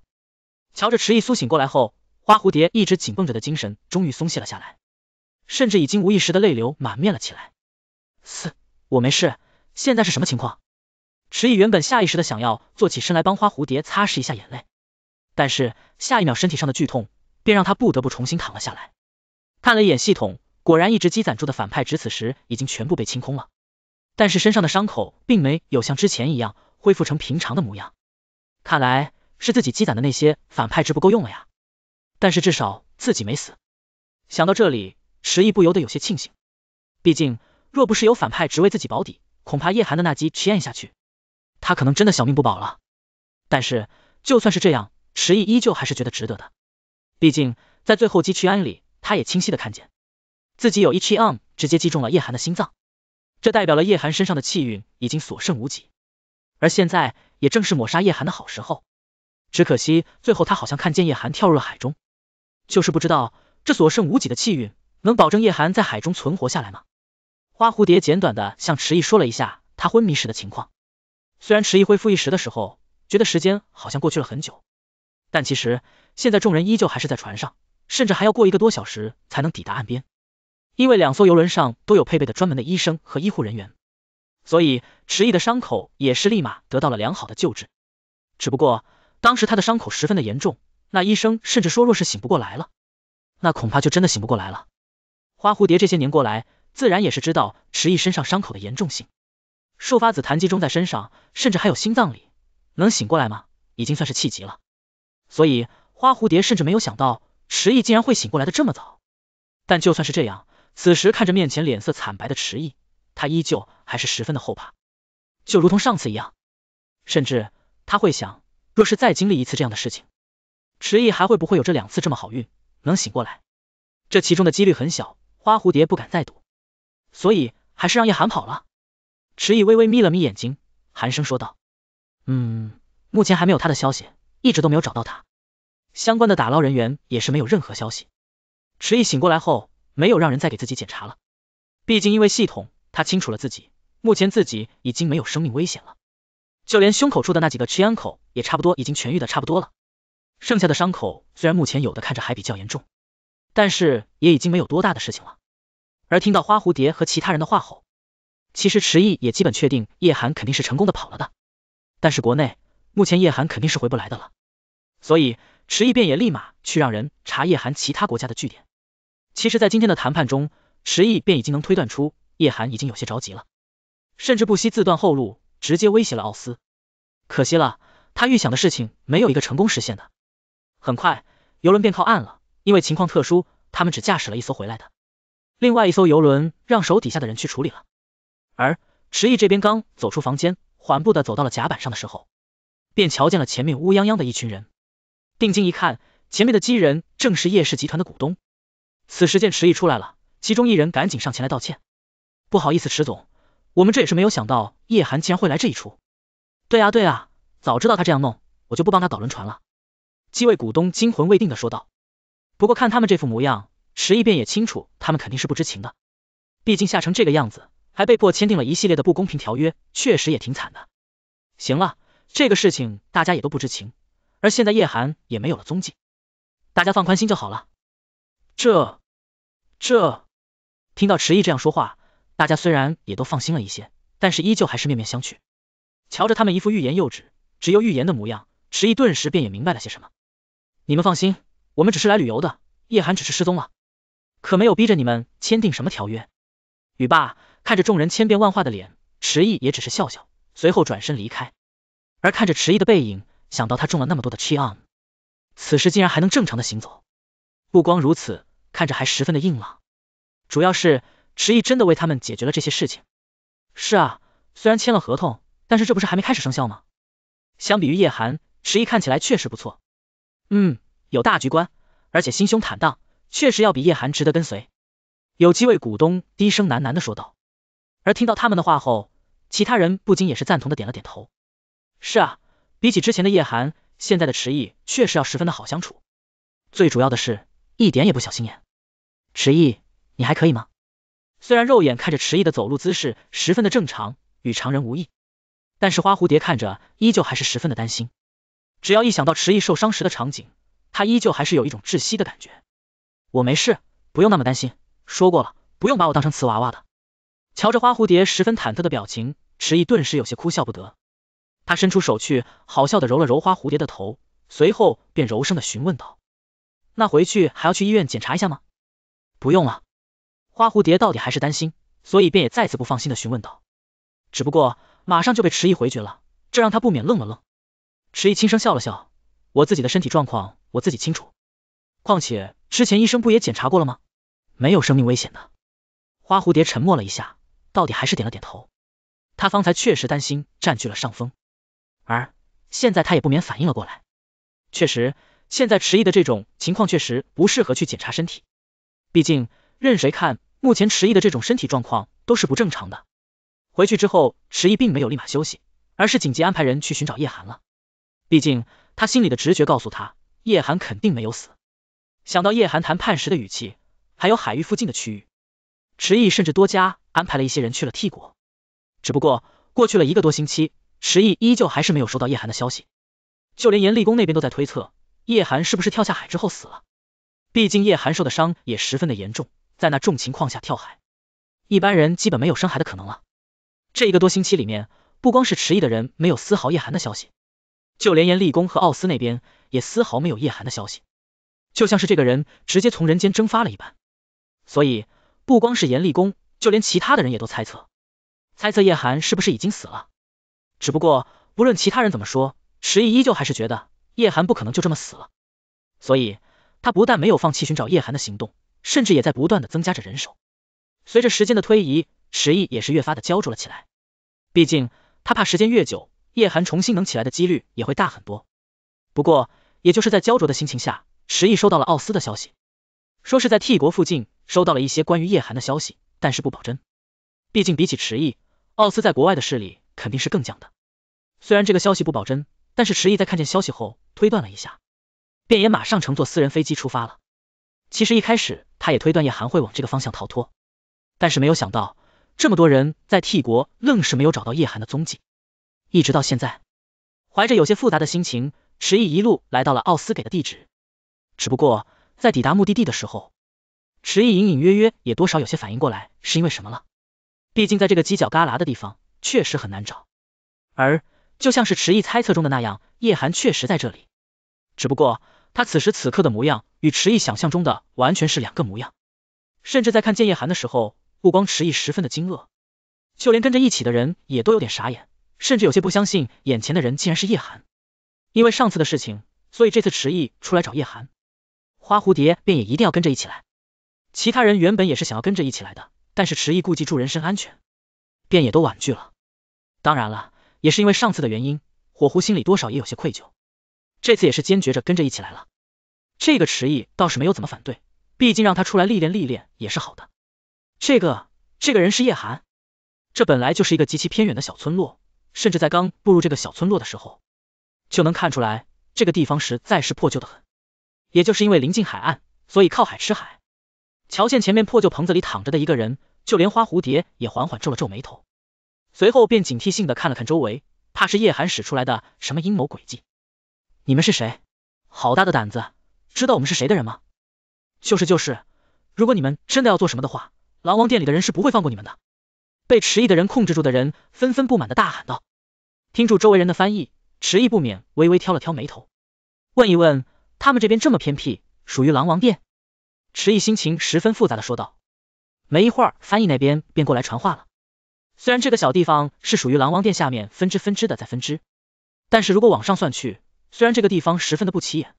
瞧着迟毅苏醒过来后，花蝴蝶一直紧绷着的精神终于松懈了下来，甚至已经无意识的泪流满面了起来。四。我没事，现在是什么情况？迟毅原本下意识的想要坐起身来帮花蝴蝶擦拭一下眼泪，但是下一秒身体上的剧痛便让他不得不重新躺了下来。看了一眼系统，果然一直积攒住的反派值此时已经全部被清空了，但是身上的伤口并没有像之前一样恢复成平常的模样，看来是自己积攒的那些反派值不够用了呀。但是至少自己没死，想到这里，迟毅不由得有些庆幸，毕竟。若不是有反派只为自己保底，恐怕叶寒的那击 c h 下去，他可能真的小命不保了。但是就算是这样，迟毅依旧还是觉得值得的。毕竟在最后击 c h 里，他也清晰的看见自己有一击 o 直接击中了叶寒的心脏，这代表了叶寒身上的气运已经所剩无几。而现在也正是抹杀叶寒的好时候。只可惜最后他好像看见叶寒跳入了海中，就是不知道这所剩无几的气运能保证叶寒在海中存活下来吗？花蝴蝶简短的向迟毅说了一下他昏迷时的情况，虽然迟毅恢复意识的时候觉得时间好像过去了很久，但其实现在众人依旧还是在船上，甚至还要过一个多小时才能抵达岸边。因为两艘游轮上都有配备的专门的医生和医护人员，所以迟疑的伤口也是立马得到了良好的救治。只不过当时他的伤口十分的严重，那医生甚至说若是醒不过来了，那恐怕就真的醒不过来了。花蝴蝶这些年过来。自然也是知道迟毅身上伤口的严重性，数发子弹击中在身上，甚至还有心脏里，能醒过来吗？已经算是气急了，所以花蝴蝶甚至没有想到迟毅竟然会醒过来的这么早。但就算是这样，此时看着面前脸色惨白的迟毅，他依旧还是十分的后怕，就如同上次一样，甚至他会想，若是再经历一次这样的事情，迟毅还会不会有这两次这么好运能醒过来？这其中的几率很小，花蝴蝶不敢再赌。所以还是让叶寒跑了。迟毅微微眯了眯眼睛，寒声说道：“嗯，目前还没有他的消息，一直都没有找到他。相关的打捞人员也是没有任何消息。”迟毅醒过来后，没有让人再给自己检查了，毕竟因为系统，他清楚了自己目前自己已经没有生命危险了，就连胸口处的那几个切口也差不多已经痊愈的差不多了。剩下的伤口虽然目前有的看着还比较严重，但是也已经没有多大的事情了。而听到花蝴蝶和其他人的话后，其实迟毅也基本确定叶寒肯定是成功的跑了的。但是国内目前叶寒肯定是回不来的了，所以迟毅便也立马去让人查叶寒其他国家的据点。其实，在今天的谈判中，迟毅便已经能推断出叶寒已经有些着急了，甚至不惜自断后路，直接威胁了奥斯。可惜了，他预想的事情没有一个成功实现的。很快，游轮便靠岸了，因为情况特殊，他们只驾驶了一艘回来的。另外一艘游轮让手底下的人去处理了，而迟毅这边刚走出房间，缓步的走到了甲板上的时候，便瞧见了前面乌泱泱的一群人。定睛一看，前面的几人正是叶氏集团的股东。此时见迟毅出来了，其中一人赶紧上前来道歉，不好意思，迟总，我们这也是没有想到叶寒竟然会来这一出。对啊对啊，早知道他这样弄，我就不帮他搞轮船了。几位股东惊魂未定的说道，不过看他们这副模样。池毅便也清楚，他们肯定是不知情的，毕竟吓成这个样子，还被迫签订了一系列的不公平条约，确实也挺惨的。行了，这个事情大家也都不知情，而现在叶寒也没有了踪迹，大家放宽心就好了。这、这……听到迟毅这样说话，大家虽然也都放心了一些，但是依旧还是面面相觑，瞧着他们一副欲言又止、只有欲言的模样，迟毅顿时便也明白了些什么。你们放心，我们只是来旅游的，叶寒只是失踪了。可没有逼着你们签订什么条约。雨霸看着众人千变万化的脸，迟毅也只是笑笑，随后转身离开。而看着迟毅的背影，想到他中了那么多的 Cheon，此时竟然还能正常的行走，不光如此，看着还十分的硬朗。主要是迟毅真的为他们解决了这些事情。是啊，虽然签了合同，但是这不是还没开始生效吗？相比于叶寒，迟毅看起来确实不错。嗯，有大局观，而且心胸坦荡。确实要比叶寒值得跟随，有几位股东低声喃喃的说道，而听到他们的话后，其他人不禁也是赞同的点了点头。是，啊，比起之前的叶寒，现在的迟毅确实要十分的好相处，最主要的是，一点也不小心眼。迟毅，你还可以吗？虽然肉眼看着迟毅的走路姿势十分的正常，与常人无异，但是花蝴蝶看着依旧还是十分的担心。只要一想到迟毅受伤时的场景，他依旧还是有一种窒息的感觉。我没事，不用那么担心。说过了，不用把我当成瓷娃娃的。瞧着花蝴蝶十分忐忑的表情，迟毅顿时有些哭笑不得。他伸出手去，好笑的揉了揉花蝴蝶的头，随后便柔声的询问道：“那回去还要去医院检查一下吗？”“不用了。”花蝴蝶到底还是担心，所以便也再次不放心的询问道。只不过马上就被迟毅回绝了，这让他不免愣了愣。迟毅轻声笑了笑：“我自己的身体状况，我自己清楚。”况且之前医生不也检查过了吗？没有生命危险的。花蝴蝶沉默了一下，到底还是点了点头。他方才确实担心占据了上风，而现在他也不免反应了过来。确实，现在迟疑的这种情况确实不适合去检查身体。毕竟任谁看，目前迟疑的这种身体状况都是不正常的。回去之后，迟疑并没有立马休息，而是紧急安排人去寻找叶寒了。毕竟他心里的直觉告诉他，叶寒肯定没有死。想到叶寒谈判时的语气，还有海域附近的区域，迟毅甚至多加安排了一些人去了替国。只不过过去了一个多星期，迟毅依旧还是没有收到叶寒的消息，就连严立功那边都在推测叶寒是不是跳下海之后死了。毕竟叶寒受的伤也十分的严重，在那重情况下跳海，一般人基本没有生孩的可能了。这一个多星期里面，不光是迟毅的人没有丝毫叶寒的消息，就连严立功和奥斯那边也丝毫没有叶寒的消息。就像是这个人直接从人间蒸发了一般，所以不光是严立功，就连其他的人也都猜测，猜测叶寒是不是已经死了。只不过不论其他人怎么说，迟毅依旧还是觉得叶寒不可能就这么死了，所以他不但没有放弃寻找叶寒的行动，甚至也在不断的增加着人手。随着时间的推移，迟毅也是越发的焦灼了起来，毕竟他怕时间越久，叶寒重新能起来的几率也会大很多。不过也就是在焦灼的心情下。池毅收到了奥斯的消息，说是在 T 国附近收到了一些关于叶寒的消息，但是不保真。毕竟比起迟毅，奥斯在国外的势力肯定是更强的。虽然这个消息不保真，但是迟毅在看见消息后推断了一下，便也马上乘坐私人飞机出发了。其实一开始他也推断叶寒会往这个方向逃脱，但是没有想到这么多人在 T 国愣是没有找到叶寒的踪迹，一直到现在。怀着有些复杂的心情，迟毅一路来到了奥斯给的地址。只不过在抵达目的地的时候，迟毅隐隐约约也多少有些反应过来是因为什么了。毕竟在这个犄角旮旯的地方确实很难找，而就像是迟毅猜测中的那样，叶寒确实在这里。只不过他此时此刻的模样与迟毅想象中的完全是两个模样，甚至在看见叶寒的时候，不光迟毅十分的惊愕，就连跟着一起的人也都有点傻眼，甚至有些不相信眼前的人竟然是叶寒。因为上次的事情，所以这次迟毅出来找叶寒。花蝴蝶便也一定要跟着一起来，其他人原本也是想要跟着一起来的，但是迟疑顾及住人身安全，便也都婉拒了。当然了，也是因为上次的原因，火狐心里多少也有些愧疚，这次也是坚决着跟着一起来了。这个迟疑倒是没有怎么反对，毕竟让他出来历练历练也是好的。这个这个人是叶寒，这本来就是一个极其偏远的小村落，甚至在刚步入这个小村落的时候，就能看出来这个地方实在是破旧的很。也就是因为临近海岸，所以靠海吃海。瞧见前面破旧棚子里躺着的一个人，就连花蝴蝶也缓缓皱了皱眉头，随后便警惕性的看了看周围，怕是叶寒使出来的什么阴谋诡计。你们是谁？好大的胆子！知道我们是谁的人吗？就是就是，如果你们真的要做什么的话，狼王殿里的人是不会放过你们的。被迟疑的人控制住的人纷纷不满的大喊道。听住周围人的翻译，迟疑不免微微挑了挑眉头，问一问。他们这边这么偏僻，属于狼王殿。迟毅心情十分复杂的说道。没一会儿，翻译那边便过来传话了。虽然这个小地方是属于狼王殿下面分支分支的，在分支，但是如果往上算去，虽然这个地方十分的不起眼，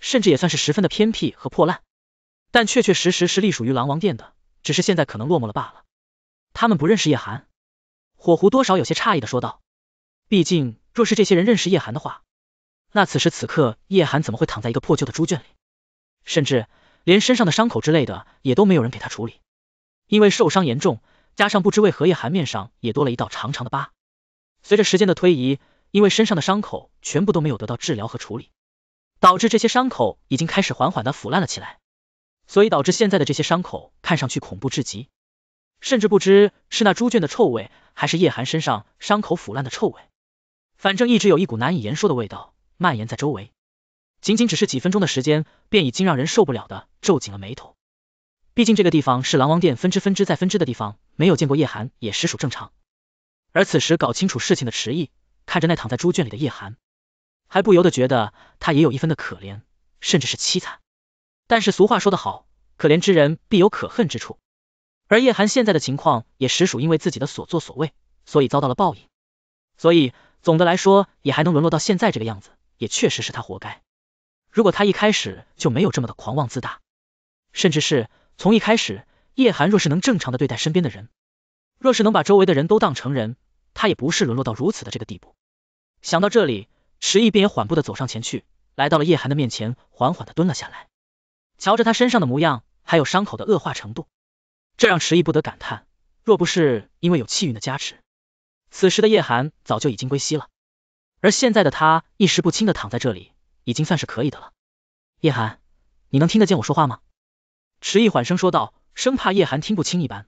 甚至也算是十分的偏僻和破烂，但确确实实是隶属于狼王殿的。只是现在可能落寞了罢了。他们不认识叶寒，火狐多少有些诧异的说道。毕竟，若是这些人认识叶寒的话。那此时此刻，叶寒怎么会躺在一个破旧的猪圈里？甚至连身上的伤口之类的也都没有人给他处理，因为受伤严重，加上不知为何叶寒面上也多了一道长长的疤。随着时间的推移，因为身上的伤口全部都没有得到治疗和处理，导致这些伤口已经开始缓缓的腐烂了起来，所以导致现在的这些伤口看上去恐怖至极。甚至不知是那猪圈的臭味，还是叶寒身上伤口腐烂的臭味，反正一直有一股难以言说的味道。蔓延在周围，仅仅只是几分钟的时间，便已经让人受不了的皱紧了眉头。毕竟这个地方是狼王殿分支分支再分支的地方，没有见过叶寒也实属正常。而此时搞清楚事情的迟疑，看着那躺在猪圈里的叶寒，还不由得觉得他也有一分的可怜，甚至是凄惨。但是俗话说得好，可怜之人必有可恨之处。而叶寒现在的情况也实属因为自己的所作所为，所以遭到了报应。所以总的来说，也还能沦落到现在这个样子。也确实是他活该。如果他一开始就没有这么的狂妄自大，甚至是从一开始，叶寒若是能正常的对待身边的人，若是能把周围的人都当成人，他也不是沦落到如此的这个地步。想到这里，迟毅便也缓步的走上前去，来到了叶寒的面前，缓缓的蹲了下来，瞧着他身上的模样，还有伤口的恶化程度，这让迟毅不得感叹，若不是因为有气运的加持，此时的叶寒早就已经归西了。而现在的他意识不清的躺在这里，已经算是可以的了。叶寒，你能听得见我说话吗？迟毅缓声说道，生怕叶寒听不清一般。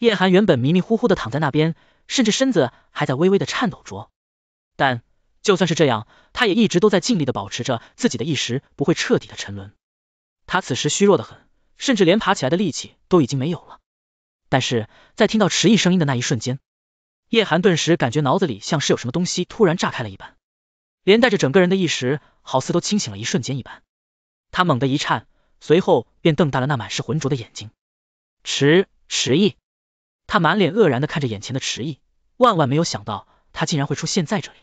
叶寒原本迷迷糊糊的躺在那边，甚至身子还在微微的颤抖着，但就算是这样，他也一直都在尽力的保持着自己的意识不会彻底的沉沦。他此时虚弱的很，甚至连爬起来的力气都已经没有了，但是在听到迟毅声音的那一瞬间。叶寒顿时感觉脑子里像是有什么东西突然炸开了一般，连带着整个人的意识好似都清醒了一瞬间一般。他猛地一颤，随后便瞪大了那满是浑浊的眼睛。迟迟毅，他满脸愕然的看着眼前的迟毅，万万没有想到他竟然会出现在这里。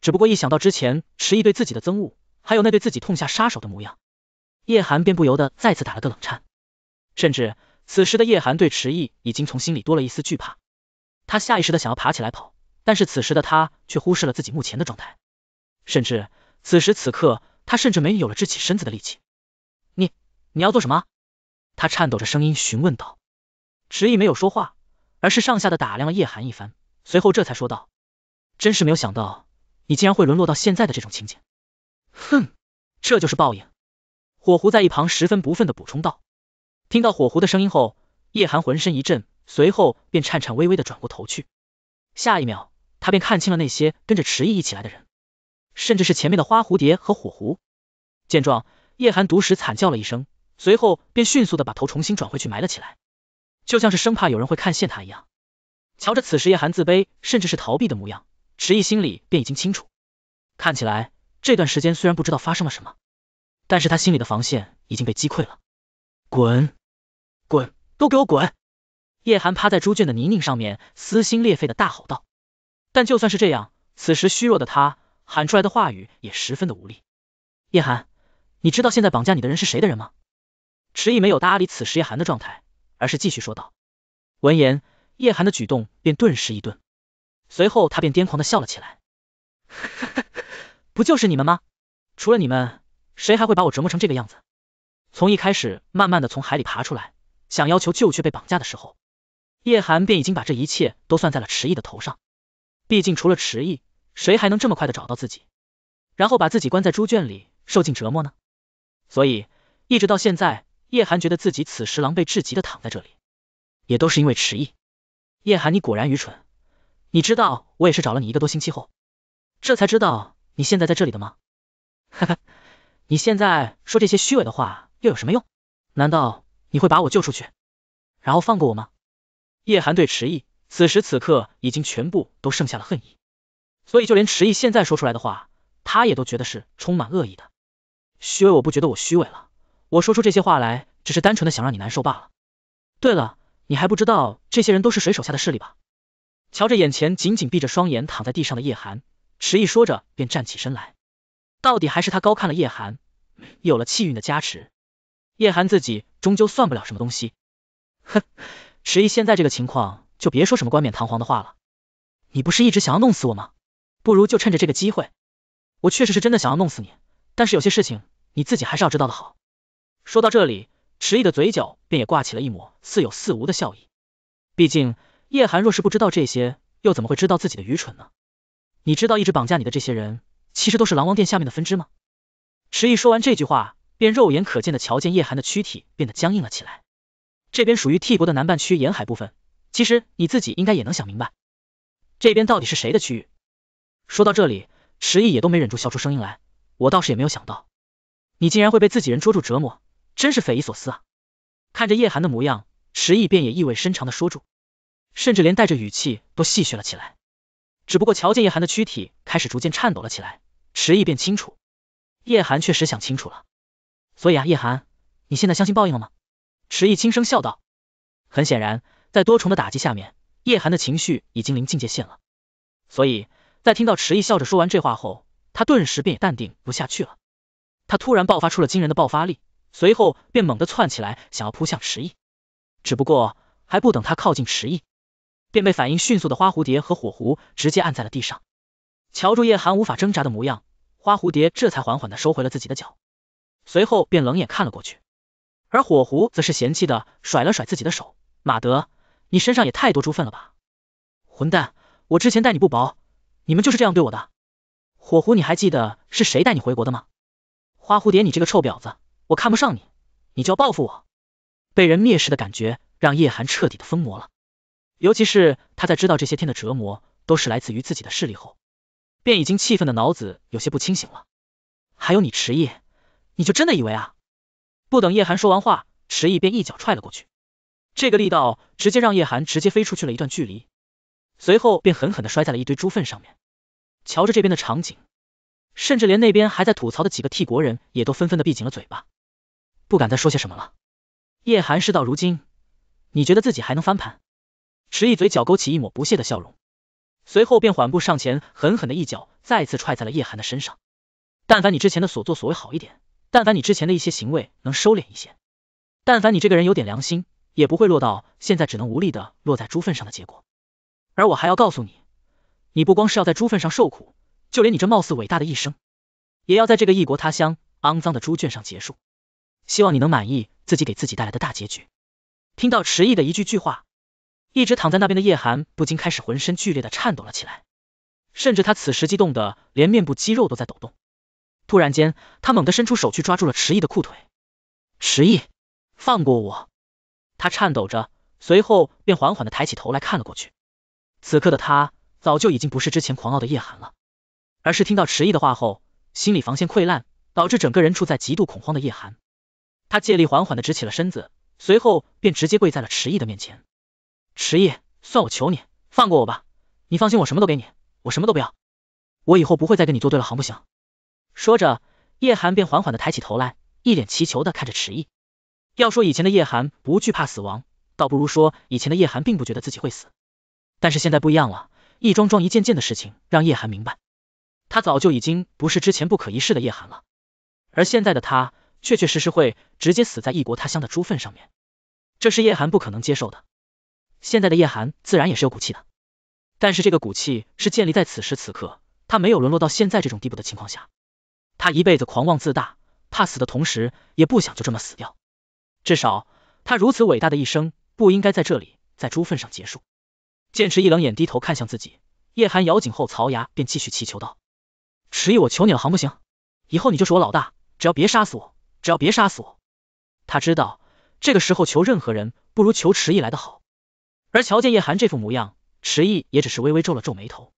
只不过一想到之前迟毅对自己的憎恶，还有那对自己痛下杀手的模样，叶寒便不由得再次打了个冷颤。甚至此时的叶寒对迟毅已经从心里多了一丝惧怕。他下意识的想要爬起来跑，但是此时的他却忽视了自己目前的状态，甚至此时此刻，他甚至没有了支起身子的力气。你，你要做什么？他颤抖着声音询问道。迟疑没有说话，而是上下的打量了叶寒一番，随后这才说道，真是没有想到，你竟然会沦落到现在的这种情景。哼，这就是报应。火狐在一旁十分不忿的补充道。听到火狐的声音后，叶寒浑身一震。随后便颤颤巍巍的转过头去，下一秒他便看清了那些跟着迟毅一起来的人，甚至是前面的花蝴蝶和火狐。见状，叶寒毒时惨叫了一声，随后便迅速的把头重新转回去埋了起来，就像是生怕有人会看现他一样。瞧着此时叶寒自卑甚至是逃避的模样，迟毅心里便已经清楚，看起来这段时间虽然不知道发生了什么，但是他心里的防线已经被击溃了。滚，滚，都给我滚！叶寒趴在猪圈的泥泞上面，撕心裂肺的大吼道。但就算是这样，此时虚弱的他喊出来的话语也十分的无力。叶寒，你知道现在绑架你的人是谁的人吗？迟毅没有搭理此时叶寒的状态，而是继续说道。闻言，叶寒的举动便顿时一顿，随后他便癫狂的笑了起来。不就是你们吗？除了你们，谁还会把我折磨成这个样子？从一开始慢慢的从海里爬出来，想要求救却被绑架的时候。叶寒便已经把这一切都算在了迟毅的头上，毕竟除了迟毅，谁还能这么快的找到自己，然后把自己关在猪圈里受尽折磨呢？所以一直到现在，叶寒觉得自己此时狼狈至极的躺在这里，也都是因为迟毅。叶寒，你果然愚蠢，你知道我也是找了你一个多星期后，这才知道你现在在这里的吗？哈哈，你现在说这些虚伪的话又有什么用？难道你会把我救出去，然后放过我吗？叶寒对迟毅，此时此刻已经全部都剩下了恨意，所以就连迟毅现在说出来的话，他也都觉得是充满恶意的。虚伪，我不觉得我虚伪了，我说出这些话来，只是单纯的想让你难受罢了。对了，你还不知道这些人都是谁手下的势力吧？瞧着眼前紧紧闭着双眼躺在地上的叶寒，迟毅说着便站起身来。到底还是他高看了叶寒，有了气运的加持，叶寒自己终究算不了什么东西。哼。池毅现在这个情况，就别说什么冠冕堂皇的话了。你不是一直想要弄死我吗？不如就趁着这个机会。我确实是真的想要弄死你，但是有些事情你自己还是要知道的好。说到这里，迟毅的嘴角便也挂起了一抹似有似无的笑意。毕竟叶寒若是不知道这些，又怎么会知道自己的愚蠢呢？你知道一直绑架你的这些人，其实都是狼王殿下面的分支吗？迟毅说完这句话，便肉眼可见的瞧见叶寒的躯体变得僵硬了起来。这边属于替国的南半区沿海部分，其实你自己应该也能想明白，这边到底是谁的区域。说到这里，迟毅也都没忍住笑出声音来，我倒是也没有想到，你竟然会被自己人捉住折磨，真是匪夷所思啊。看着叶寒的模样，迟毅便也意味深长的说住，甚至连带着语气都戏谑了起来。只不过瞧见叶寒的躯体开始逐渐颤抖了起来，迟毅便清楚，叶寒确实想清楚了。所以啊，叶寒，你现在相信报应了吗？迟毅轻声笑道，很显然，在多重的打击下面，叶寒的情绪已经临境界线了，所以在听到迟毅笑着说完这话后，他顿时便也淡定不下去了，他突然爆发出了惊人的爆发力，随后便猛地窜起来，想要扑向迟毅，只不过还不等他靠近迟毅，便被反应迅速的花蝴蝶和火狐直接按在了地上，瞧住叶寒无法挣扎的模样，花蝴蝶这才缓缓的收回了自己的脚，随后便冷眼看了过去。而火狐则是嫌弃的甩了甩自己的手，马德，你身上也太多猪粪了吧！混蛋，我之前待你不薄，你们就是这样对我的。火狐，你还记得是谁带你回国的吗？花蝴蝶，你这个臭婊子，我看不上你，你就要报复我？被人蔑视的感觉让叶寒彻底的疯魔了，尤其是他在知道这些天的折磨都是来自于自己的势力后，便已经气愤的脑子有些不清醒了。还有你迟疑，你就真的以为？啊？不等叶寒说完话，迟毅便一脚踹了过去，这个力道直接让叶寒直接飞出去了一段距离，随后便狠狠的摔在了一堆猪粪上面。瞧着这边的场景，甚至连那边还在吐槽的几个替国人也都纷纷的闭紧了嘴巴，不敢再说些什么了。叶寒，事到如今，你觉得自己还能翻盘？迟毅嘴角勾起一抹不屑的笑容，随后便缓步上前，狠狠的一脚再次踹在了叶寒的身上。但凡你之前的所作所为好一点。但凡你之前的一些行为能收敛一些，但凡你这个人有点良心，也不会落到现在只能无力的落在猪粪上的结果。而我还要告诉你，你不光是要在猪粪上受苦，就连你这貌似伟大的一生，也要在这个异国他乡肮脏的猪圈上结束。希望你能满意自己给自己带来的大结局。听到迟毅的一句句话，一直躺在那边的叶寒不禁开始浑身剧烈的颤抖了起来，甚至他此时激动的连面部肌肉都在抖动。突然间，他猛地伸出手去抓住了迟毅的裤腿，迟毅，放过我！他颤抖着，随后便缓缓的抬起头来看了过去。此刻的他早就已经不是之前狂傲的叶寒了，而是听到迟毅的话后，心里防线溃烂，导致整个人处在极度恐慌的叶寒。他借力缓缓的直起了身子，随后便直接跪在了迟毅的面前。迟毅，算我求你，放过我吧！你放心，我什么都给你，我什么都不要，我以后不会再跟你作对了，行不行？说着，叶寒便缓缓的抬起头来，一脸祈求的看着迟毅。要说以前的叶寒不惧怕死亡，倒不如说以前的叶寒并不觉得自己会死。但是现在不一样了，一桩桩一件件的事情让叶寒明白，他早就已经不是之前不可一世的叶寒了。而现在的他，确确实实会直接死在异国他乡的猪粪上面，这是叶寒不可能接受的。现在的叶寒自然也是有骨气的，但是这个骨气是建立在此时此刻他没有沦落到现在这种地步的情况下。他一辈子狂妄自大，怕死的同时，也不想就这么死掉。至少，他如此伟大的一生，不应该在这里，在猪粪上结束。剑池一冷眼低头看向自己，叶寒咬紧后槽牙，便继续祈求道：“迟毅，我求你了，行不行？以后你就是我老大，只要别杀死我，只要别杀死我。”他知道这个时候求任何人，不如求迟毅来的好。而瞧见叶寒这副模样，迟毅也只是微微皱了皱眉头，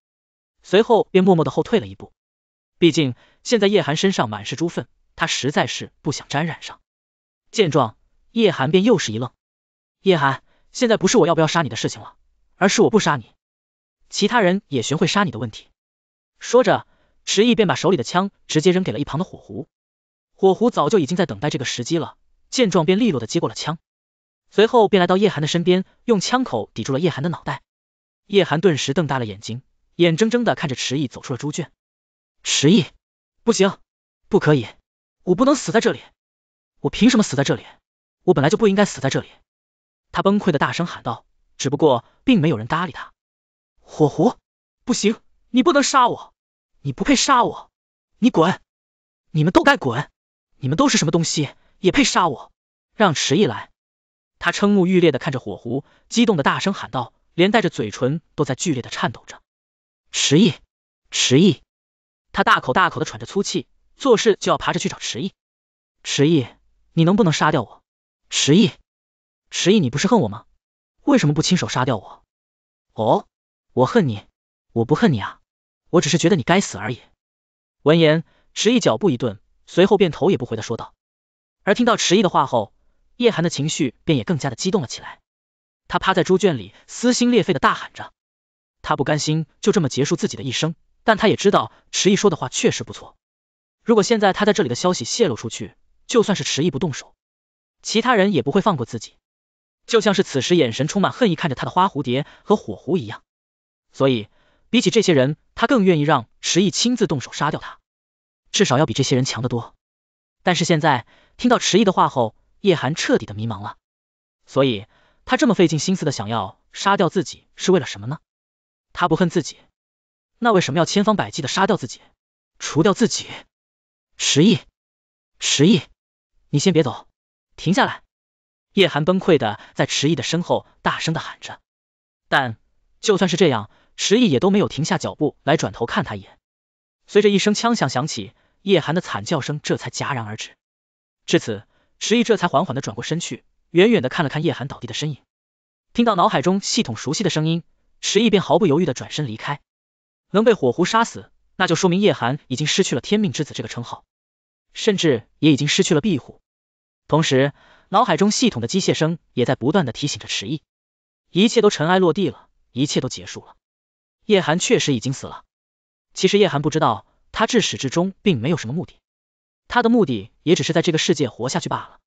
随后便默默的后退了一步。毕竟现在叶寒身上满是猪粪，他实在是不想沾染上。见状，叶寒便又是一愣。叶寒，现在不是我要不要杀你的事情了，而是我不杀你，其他人也学会杀你的问题。说着，迟毅便把手里的枪直接扔给了一旁的火狐。火狐早就已经在等待这个时机了，见状便利落的接过了枪，随后便来到叶寒的身边，用枪口抵住了叶寒的脑袋。叶寒顿时瞪大了眼睛，眼睁睁的看着迟毅走出了猪圈。迟毅，不行，不可以，我不能死在这里，我凭什么死在这里？我本来就不应该死在这里。他崩溃的大声喊道，只不过并没有人搭理他。火狐，不行，你不能杀我，你不配杀我，你滚，你们都该滚，你们都是什么东西，也配杀我？让迟毅来。他瞠目欲裂的看着火狐，激动的大声喊道，连带着嘴唇都在剧烈的颤抖着。迟毅，迟毅。他大口大口的喘着粗气，做事就要爬着去找迟毅。迟毅，你能不能杀掉我？迟毅，迟毅，你不是恨我吗？为什么不亲手杀掉我？哦，我恨你，我不恨你啊，我只是觉得你该死而已。闻言，迟毅脚步一顿，随后便头也不回的说道。而听到迟毅的话后，叶寒的情绪便也更加的激动了起来。他趴在猪圈里撕心裂肺的大喊着，他不甘心就这么结束自己的一生。但他也知道迟毅说的话确实不错，如果现在他在这里的消息泄露出去，就算是迟毅不动手，其他人也不会放过自己，就像是此时眼神充满恨意看着他的花蝴蝶和火狐一样。所以比起这些人，他更愿意让迟毅亲自动手杀掉他，至少要比这些人强得多。但是现在听到迟毅的话后，叶寒彻底的迷茫了。所以他这么费尽心思的想要杀掉自己是为了什么呢？他不恨自己？那为什么要千方百计的杀掉自己，除掉自己？迟毅，迟毅，你先别走，停下来！叶寒崩溃的在迟毅的身后大声的喊着，但就算是这样，迟毅也都没有停下脚步来转头看他一眼。随着一声枪响响起，叶寒的惨叫声这才戛然而止。至此，迟毅这才缓缓的转过身去，远远的看了看叶寒倒地的身影。听到脑海中系统熟悉的声音，迟毅便毫不犹豫的转身离开。能被火狐杀死，那就说明叶寒已经失去了天命之子这个称号，甚至也已经失去了庇护。同时，脑海中系统的机械声也在不断的提醒着迟毅，一切都尘埃落地了，一切都结束了。叶寒确实已经死了。其实叶寒不知道，他至始至终并没有什么目的，他的目的也只是在这个世界活下去罢了。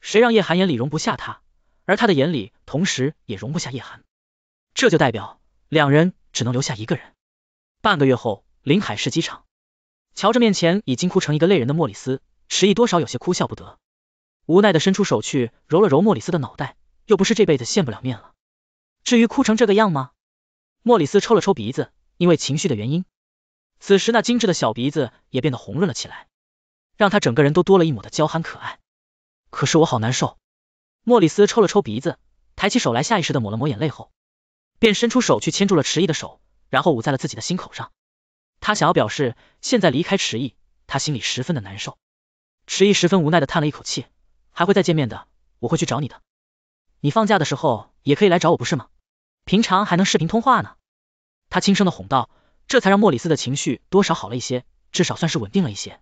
谁让叶寒眼里容不下他，而他的眼里同时也容不下叶寒，这就代表两人只能留下一个人。半个月后，临海市机场，瞧着面前已经哭成一个泪人的莫里斯，迟毅多少有些哭笑不得，无奈的伸出手去揉了揉莫里斯的脑袋，又不是这辈子见不了面了，至于哭成这个样吗？莫里斯抽了抽鼻子，因为情绪的原因，此时那精致的小鼻子也变得红润了起来，让他整个人都多了一抹的娇憨可爱。可是我好难受，莫里斯抽了抽鼻子，抬起手来下意识的抹了抹眼泪后，便伸出手去牵住了迟毅的手。然后捂在了自己的心口上，他想要表示现在离开迟毅，他心里十分的难受。迟毅十分无奈的叹了一口气，还会再见面的，我会去找你的，你放假的时候也可以来找我，不是吗？平常还能视频通话呢。他轻声的哄道，这才让莫里斯的情绪多少好了一些，至少算是稳定了一些。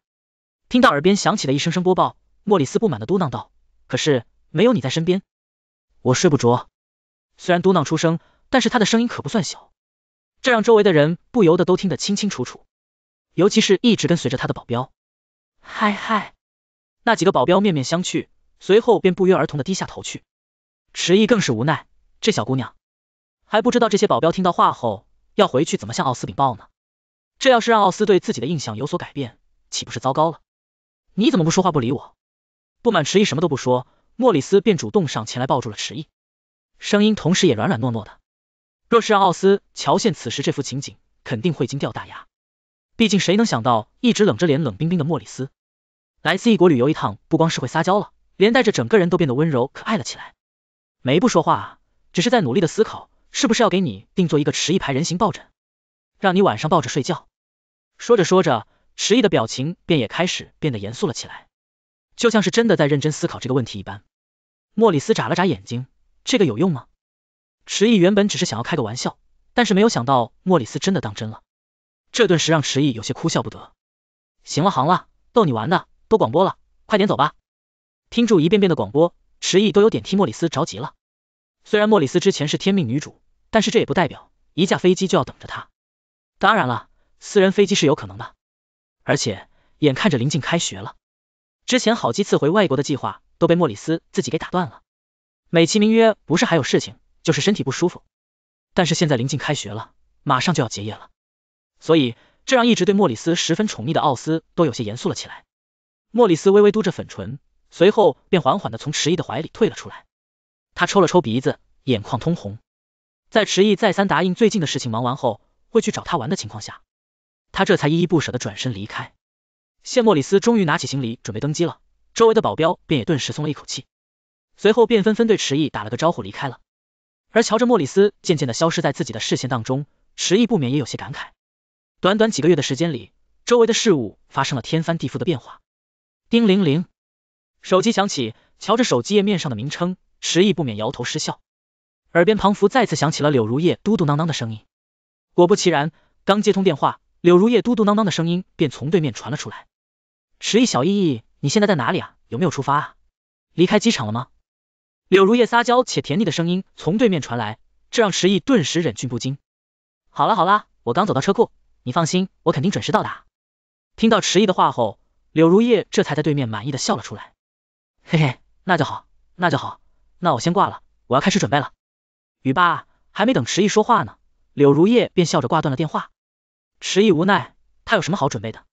听到耳边响起了一声声播报，莫里斯不满的嘟囔道：“可是没有你在身边，我睡不着。”虽然嘟囔出声，但是他的声音可不算小。这让周围的人不由得都听得清清楚楚，尤其是一直跟随着他的保镖。嗨嗨，那几个保镖面面相觑，随后便不约而同的低下头去。迟毅更是无奈，这小姑娘还不知道这些保镖听到话后要回去怎么向奥斯禀报呢？这要是让奥斯对自己的印象有所改变，岂不是糟糕了？你怎么不说话不理我？不满迟毅什么都不说，莫里斯便主动上前来抱住了迟毅，声音同时也软软糯糯的。若是让奥斯瞧见此时这幅情景，肯定会惊掉大牙。毕竟谁能想到，一直冷着脸、冷冰冰的莫里斯，来 C 国旅游一趟，不光是会撒娇了，连带着整个人都变得温柔可爱了起来。没不说话，只是在努力的思考，是不是要给你定做一个迟疑牌人形抱枕，让你晚上抱着睡觉。说着说着，迟疑的表情便也开始变得严肃了起来，就像是真的在认真思考这个问题一般。莫里斯眨了眨眼睛，这个有用吗？迟毅原本只是想要开个玩笑，但是没有想到莫里斯真的当真了，这顿时让迟毅有些哭笑不得。行了行了，逗你玩的，都广播了，快点走吧。听住一遍遍的广播，迟毅都有点替莫里斯着急了。虽然莫里斯之前是天命女主，但是这也不代表一架飞机就要等着他。当然了，私人飞机是有可能的，而且眼看着临近开学了，之前好几次回外国的计划都被莫里斯自己给打断了，美其名曰不是还有事情。就是身体不舒服，但是现在临近开学了，马上就要结业了，所以这让一直对莫里斯十分宠溺的奥斯都有些严肃了起来。莫里斯微微嘟着粉唇，随后便缓缓的从迟毅的怀里退了出来，他抽了抽鼻子，眼眶通红。在迟毅再三答应最近的事情忙完后会去找他玩的情况下，他这才依依不舍的转身离开。谢莫里斯终于拿起行李准备登机了，周围的保镖便也顿时松了一口气，随后便纷纷对迟毅打了个招呼离开了。而瞧着莫里斯渐渐的消失在自己的视线当中，迟毅不免也有些感慨。短短几个月的时间里，周围的事物发生了天翻地覆的变化。叮铃铃，手机响起，瞧着手机页面上的名称，迟毅不免摇头失笑。耳边仿佛再次响起了柳如叶嘟嘟囔囔的声音。果不其然，刚接通电话，柳如叶嘟嘟囔囔的声音便从对面传了出来。迟毅小意义，你现在在哪里啊？有没有出发？啊？离开机场了吗？柳如叶撒娇且甜腻的声音从对面传来，这让迟毅顿时忍俊不禁。好了好了，我刚走到车库，你放心，我肯定准时到达。听到迟毅的话后，柳如叶这才在对面满意的笑了出来。嘿嘿，那就好，那就好，那我先挂了，我要开始准备了。雨爸还没等迟毅说话呢，柳如叶便笑着挂断了电话。迟毅无奈，他有什么好准备的？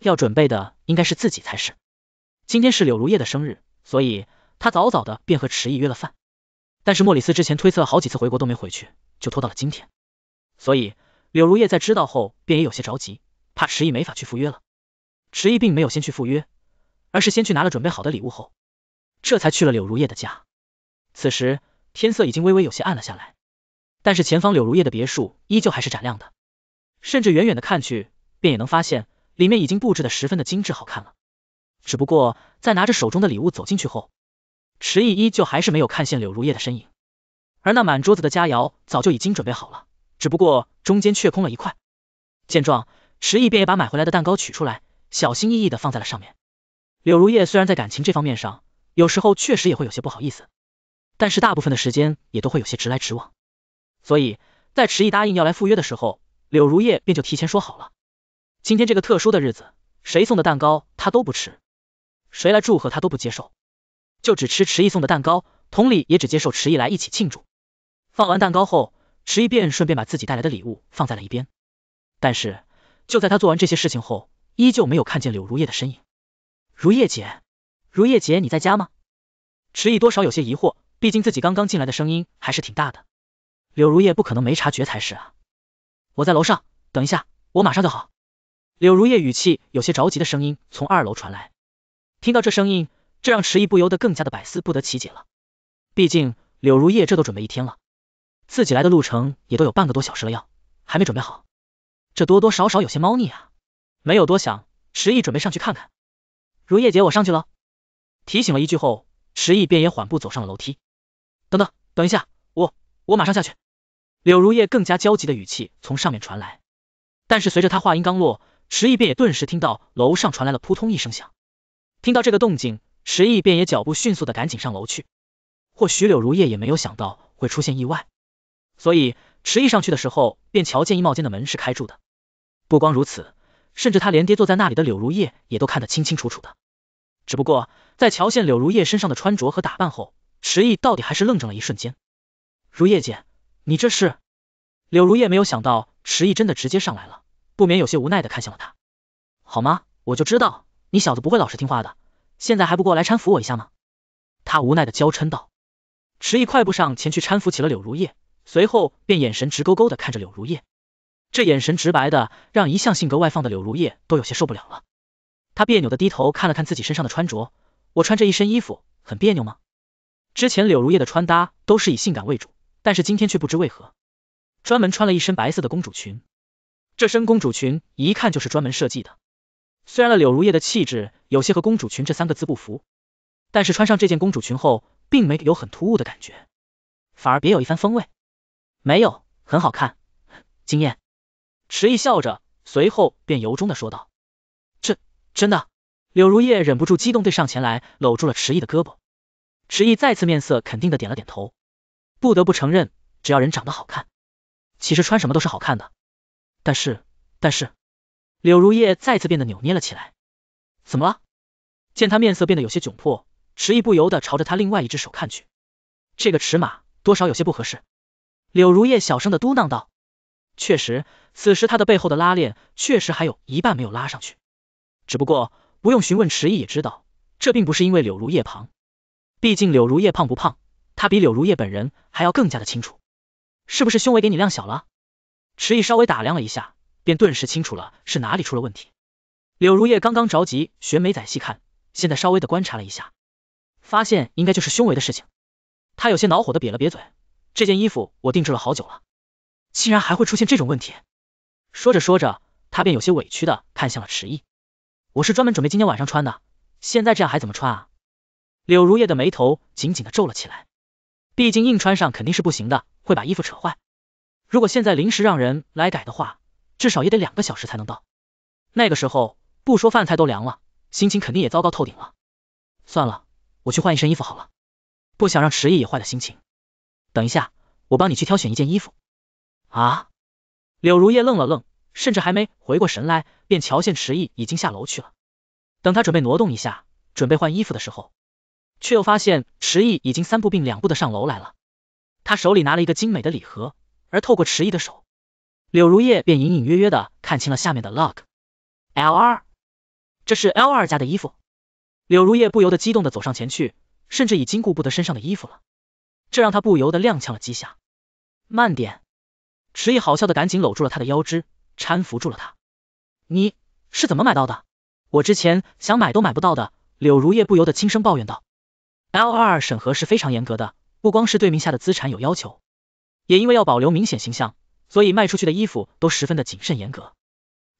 要准备的应该是自己才是。今天是柳如叶的生日，所以。他早早的便和迟毅约了饭，但是莫里斯之前推测了好几次回国都没回去，就拖到了今天，所以柳如叶在知道后便也有些着急，怕迟毅没法去赴约了。迟毅并没有先去赴约，而是先去拿了准备好的礼物后，这才去了柳如叶的家。此时天色已经微微有些暗了下来，但是前方柳如叶的别墅依旧还是闪亮的，甚至远远的看去，便也能发现里面已经布置的十分的精致好看了。只不过在拿着手中的礼物走进去后，迟毅依旧还是没有看见柳如叶的身影，而那满桌子的佳肴早就已经准备好了，只不过中间却空了一块。见状，迟毅便也把买回来的蛋糕取出来，小心翼翼的放在了上面。柳如叶虽然在感情这方面上，有时候确实也会有些不好意思，但是大部分的时间也都会有些直来直往，所以在迟毅答应要来赴约的时候，柳如叶便就提前说好了，今天这个特殊的日子，谁送的蛋糕他都不吃，谁来祝贺他都不接受。就只吃迟毅送的蛋糕，同理也只接受迟毅来一起庆祝。放完蛋糕后，迟毅便顺便把自己带来的礼物放在了一边。但是就在他做完这些事情后，依旧没有看见柳如叶的身影。如叶姐，如叶姐，你在家吗？迟毅多少有些疑惑，毕竟自己刚刚进来的声音还是挺大的，柳如叶不可能没察觉才是啊。我在楼上，等一下，我马上就好。柳如叶语气有些着急的声音从二楼传来，听到这声音。这让迟毅不由得更加的百思不得其解了，毕竟柳如叶这都准备一天了，自己来的路程也都有半个多小时了，要还没准备好，这多多少少有些猫腻啊。没有多想，迟毅准备上去看看。如叶姐，我上去了。提醒了一句后，迟毅便也缓步走上了楼梯。等等，等一下，我我马上下去。柳如叶更加焦急的语气从上面传来，但是随着他话音刚落，迟毅便也顿时听到楼上传来了扑通一声响。听到这个动静。池毅便也脚步迅速的赶紧上楼去，或许柳如叶也没有想到会出现意外，所以迟毅上去的时候便瞧见衣帽间的门是开住的。不光如此，甚至他连跌坐在那里的柳如叶也都看得清清楚楚的。只不过在瞧见柳如叶身上的穿着和打扮后，迟毅到底还是愣怔了一瞬间。如叶姐，你这是？柳如叶没有想到迟毅真的直接上来了，不免有些无奈的看向了他。好吗？我就知道你小子不会老实听话的。现在还不过来搀扶我一下吗？他无奈的娇嗔道，迟疑快步上前去搀扶起了柳如叶，随后便眼神直勾勾的看着柳如叶，这眼神直白的让一向性格外放的柳如叶都有些受不了了。他别扭的低头看了看自己身上的穿着，我穿这一身衣服很别扭吗？之前柳如叶的穿搭都是以性感为主，但是今天却不知为何，专门穿了一身白色的公主裙，这身公主裙一看就是专门设计的。虽然了柳如叶的气质有些和公主裙这三个字不符，但是穿上这件公主裙后，并没有很突兀的感觉，反而别有一番风味。没有，很好看，惊艳。迟毅笑着，随后便由衷的说道：“这真的。”柳如叶忍不住激动，对上前来搂住了迟毅的胳膊。迟毅再次面色肯定的点了点头。不得不承认，只要人长得好看，其实穿什么都是好看的。但是，但是。柳如叶再次变得扭捏了起来，怎么了？见他面色变得有些窘迫，迟毅不由得朝着他另外一只手看去，这个尺码多少有些不合适。柳如叶小声的嘟囔道：“确实，此时他的背后的拉链确实还有一半没有拉上去。只不过不用询问迟毅也知道，这并不是因为柳如叶胖，毕竟柳如叶胖不胖，他比柳如叶本人还要更加的清楚，是不是胸围给你量小了？”迟毅稍微打量了一下。便顿时清楚了是哪里出了问题。柳如叶刚刚着急，学没仔细看，现在稍微的观察了一下，发现应该就是胸围的事情。他有些恼火的瘪了瘪嘴，这件衣服我定制了好久了，竟然还会出现这种问题。说着说着，他便有些委屈的看向了迟毅，我是专门准备今天晚上穿的，现在这样还怎么穿？啊？柳如叶的眉头紧紧的皱了起来，毕竟硬穿上肯定是不行的，会把衣服扯坏。如果现在临时让人来改的话，至少也得两个小时才能到，那个时候不说饭菜都凉了，心情肯定也糟糕透顶了。算了，我去换一身衣服好了，不想让迟毅也坏了心情。等一下，我帮你去挑选一件衣服。啊！柳如叶愣了愣，甚至还没回过神来，便瞧见迟毅已经下楼去了。等他准备挪动一下，准备换衣服的时候，却又发现迟毅已经三步并两步的上楼来了。他手里拿了一个精美的礼盒，而透过迟毅的手。柳如叶便隐隐约约的看清了下面的 log，L 二，这是 L 二家的衣服。柳如叶不由得激动的走上前去，甚至已经顾不得身上的衣服了，这让他不由得踉跄了几下。慢点，迟毅好笑的赶紧搂住了他的腰肢，搀扶住了他。你是怎么买到的？我之前想买都买不到的。柳如叶不由得轻声抱怨道。L 二审核是非常严格的，不光是对名下的资产有要求，也因为要保留明显形象。所以卖出去的衣服都十分的谨慎严格，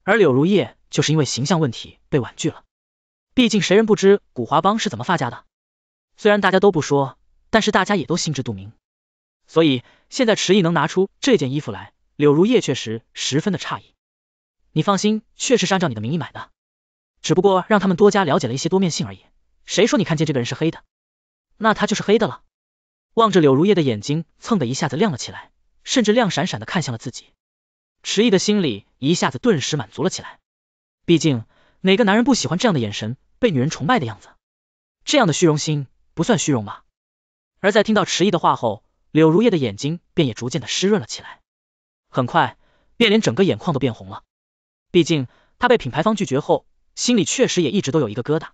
而柳如叶就是因为形象问题被婉拒了。毕竟谁人不知古华帮是怎么发家的？虽然大家都不说，但是大家也都心知肚明。所以现在迟毅能拿出这件衣服来，柳如叶确实十分的诧异。你放心，确实是按照你的名义买的，只不过让他们多加了解了一些多面性而已。谁说你看见这个人是黑的，那他就是黑的了。望着柳如叶的眼睛，蹭的一下子亮了起来。甚至亮闪闪的看向了自己，迟疑的心里一下子顿时满足了起来。毕竟哪个男人不喜欢这样的眼神，被女人崇拜的样子，这样的虚荣心不算虚荣吧？而在听到迟疑的话后，柳如叶的眼睛便也逐渐的湿润了起来，很快便连整个眼眶都变红了。毕竟他被品牌方拒绝后，心里确实也一直都有一个疙瘩，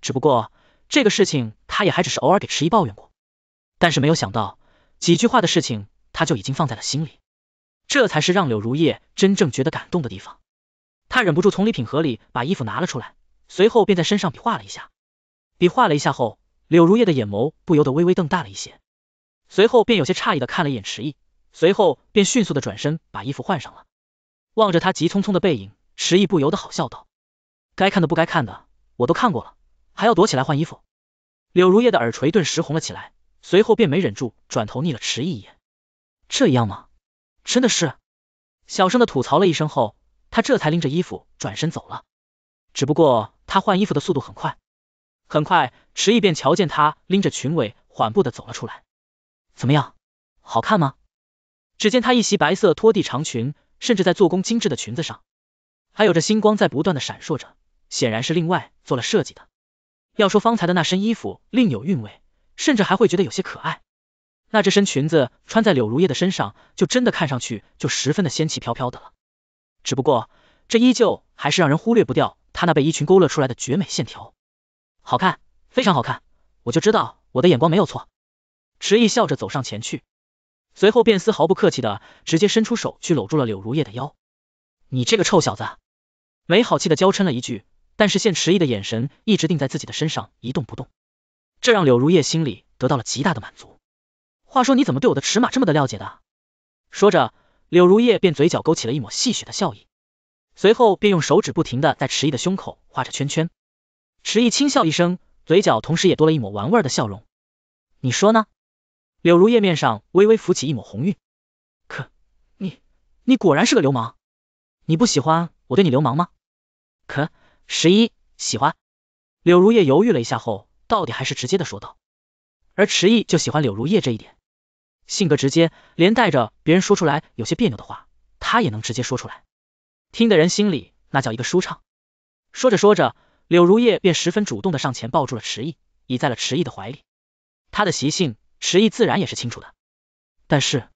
只不过这个事情他也还只是偶尔给迟疑抱怨过，但是没有想到几句话的事情。他就已经放在了心里，这才是让柳如叶真正觉得感动的地方。他忍不住从礼品盒里把衣服拿了出来，随后便在身上比划了一下。比划了一下后，柳如叶的眼眸不由得微微瞪大了一些，随后便有些诧异的看了一眼迟毅，随后便迅速的转身把衣服换上了。望着他急匆匆的背影，迟毅不由得好笑道：“该看的不该看的我都看过了，还要躲起来换衣服？”柳如叶的耳垂顿时红了起来，随后便没忍住转头睨了迟毅一眼。这样吗？真的是？小声的吐槽了一声后，他这才拎着衣服转身走了。只不过他换衣服的速度很快，很快迟毅便瞧见他拎着裙尾缓步的走了出来。怎么样，好看吗？只见他一袭白色拖地长裙，甚至在做工精致的裙子上，还有着星光在不断的闪烁着，显然是另外做了设计的。要说方才的那身衣服另有韵味，甚至还会觉得有些可爱。那这身裙子穿在柳如叶的身上，就真的看上去就十分的仙气飘飘的了。只不过这依旧还是让人忽略不掉她那被衣裙勾勒出来的绝美线条。好看，非常好看，我就知道我的眼光没有错。迟毅笑着走上前去，随后便丝毫不客气的直接伸出手去搂住了柳如叶的腰。你这个臭小子！没好气的娇嗔了一句，但是现迟毅的眼神一直定在自己的身上一动不动，这让柳如叶心里得到了极大的满足。话说你怎么对我的尺码这么的了解的？说着，柳如叶便嘴角勾起了一抹戏谑的笑意，随后便用手指不停的在迟毅的胸口画着圈圈。迟毅轻笑一声，嘴角同时也多了一抹玩味的笑容。你说呢？柳如叶面上微微浮起一抹红晕。可你你果然是个流氓，你不喜欢我对你流氓吗？可十一喜欢。柳如叶犹豫了一下后，到底还是直接的说道。而迟毅就喜欢柳如叶这一点。性格直接，连带着别人说出来有些别扭的话，他也能直接说出来，听的人心里那叫一个舒畅。说着说着，柳如叶便十分主动的上前抱住了迟毅，倚在了迟毅的怀里。他的习性，迟毅自然也是清楚的。但是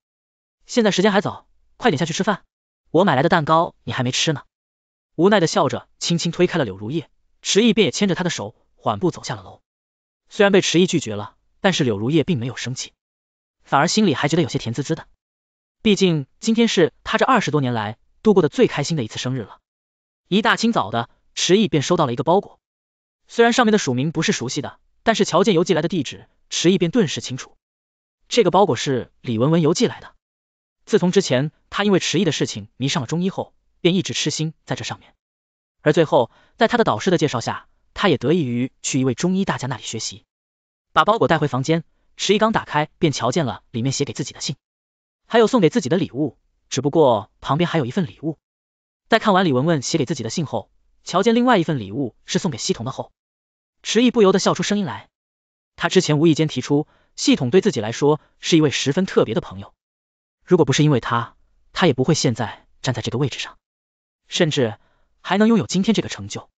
现在时间还早，快点下去吃饭，我买来的蛋糕你还没吃呢。无奈的笑着，轻轻推开了柳如叶，迟毅便也牵着他的手，缓步走下了楼。虽然被迟毅拒绝了，但是柳如叶并没有生气。反而心里还觉得有些甜滋滋的，毕竟今天是他这二十多年来度过的最开心的一次生日了。一大清早的，迟毅便收到了一个包裹，虽然上面的署名不是熟悉的，但是瞧见邮寄来的地址，迟毅便顿时清楚，这个包裹是李文文邮寄来的。自从之前他因为迟毅的事情迷上了中医后，便一直痴心在这上面，而最后在他的导师的介绍下，他也得益于去一位中医大家那里学习，把包裹带回房间。池毅刚打开，便瞧见了里面写给自己的信，还有送给自己的礼物。只不过旁边还有一份礼物。在看完李文文写给自己的信后，瞧见另外一份礼物是送给系统的后，池迟毅不由得笑出声音来。他之前无意间提出，系统对自己来说是一位十分特别的朋友。如果不是因为他，他也不会现在站在这个位置上，甚至还能拥有今天这个成就。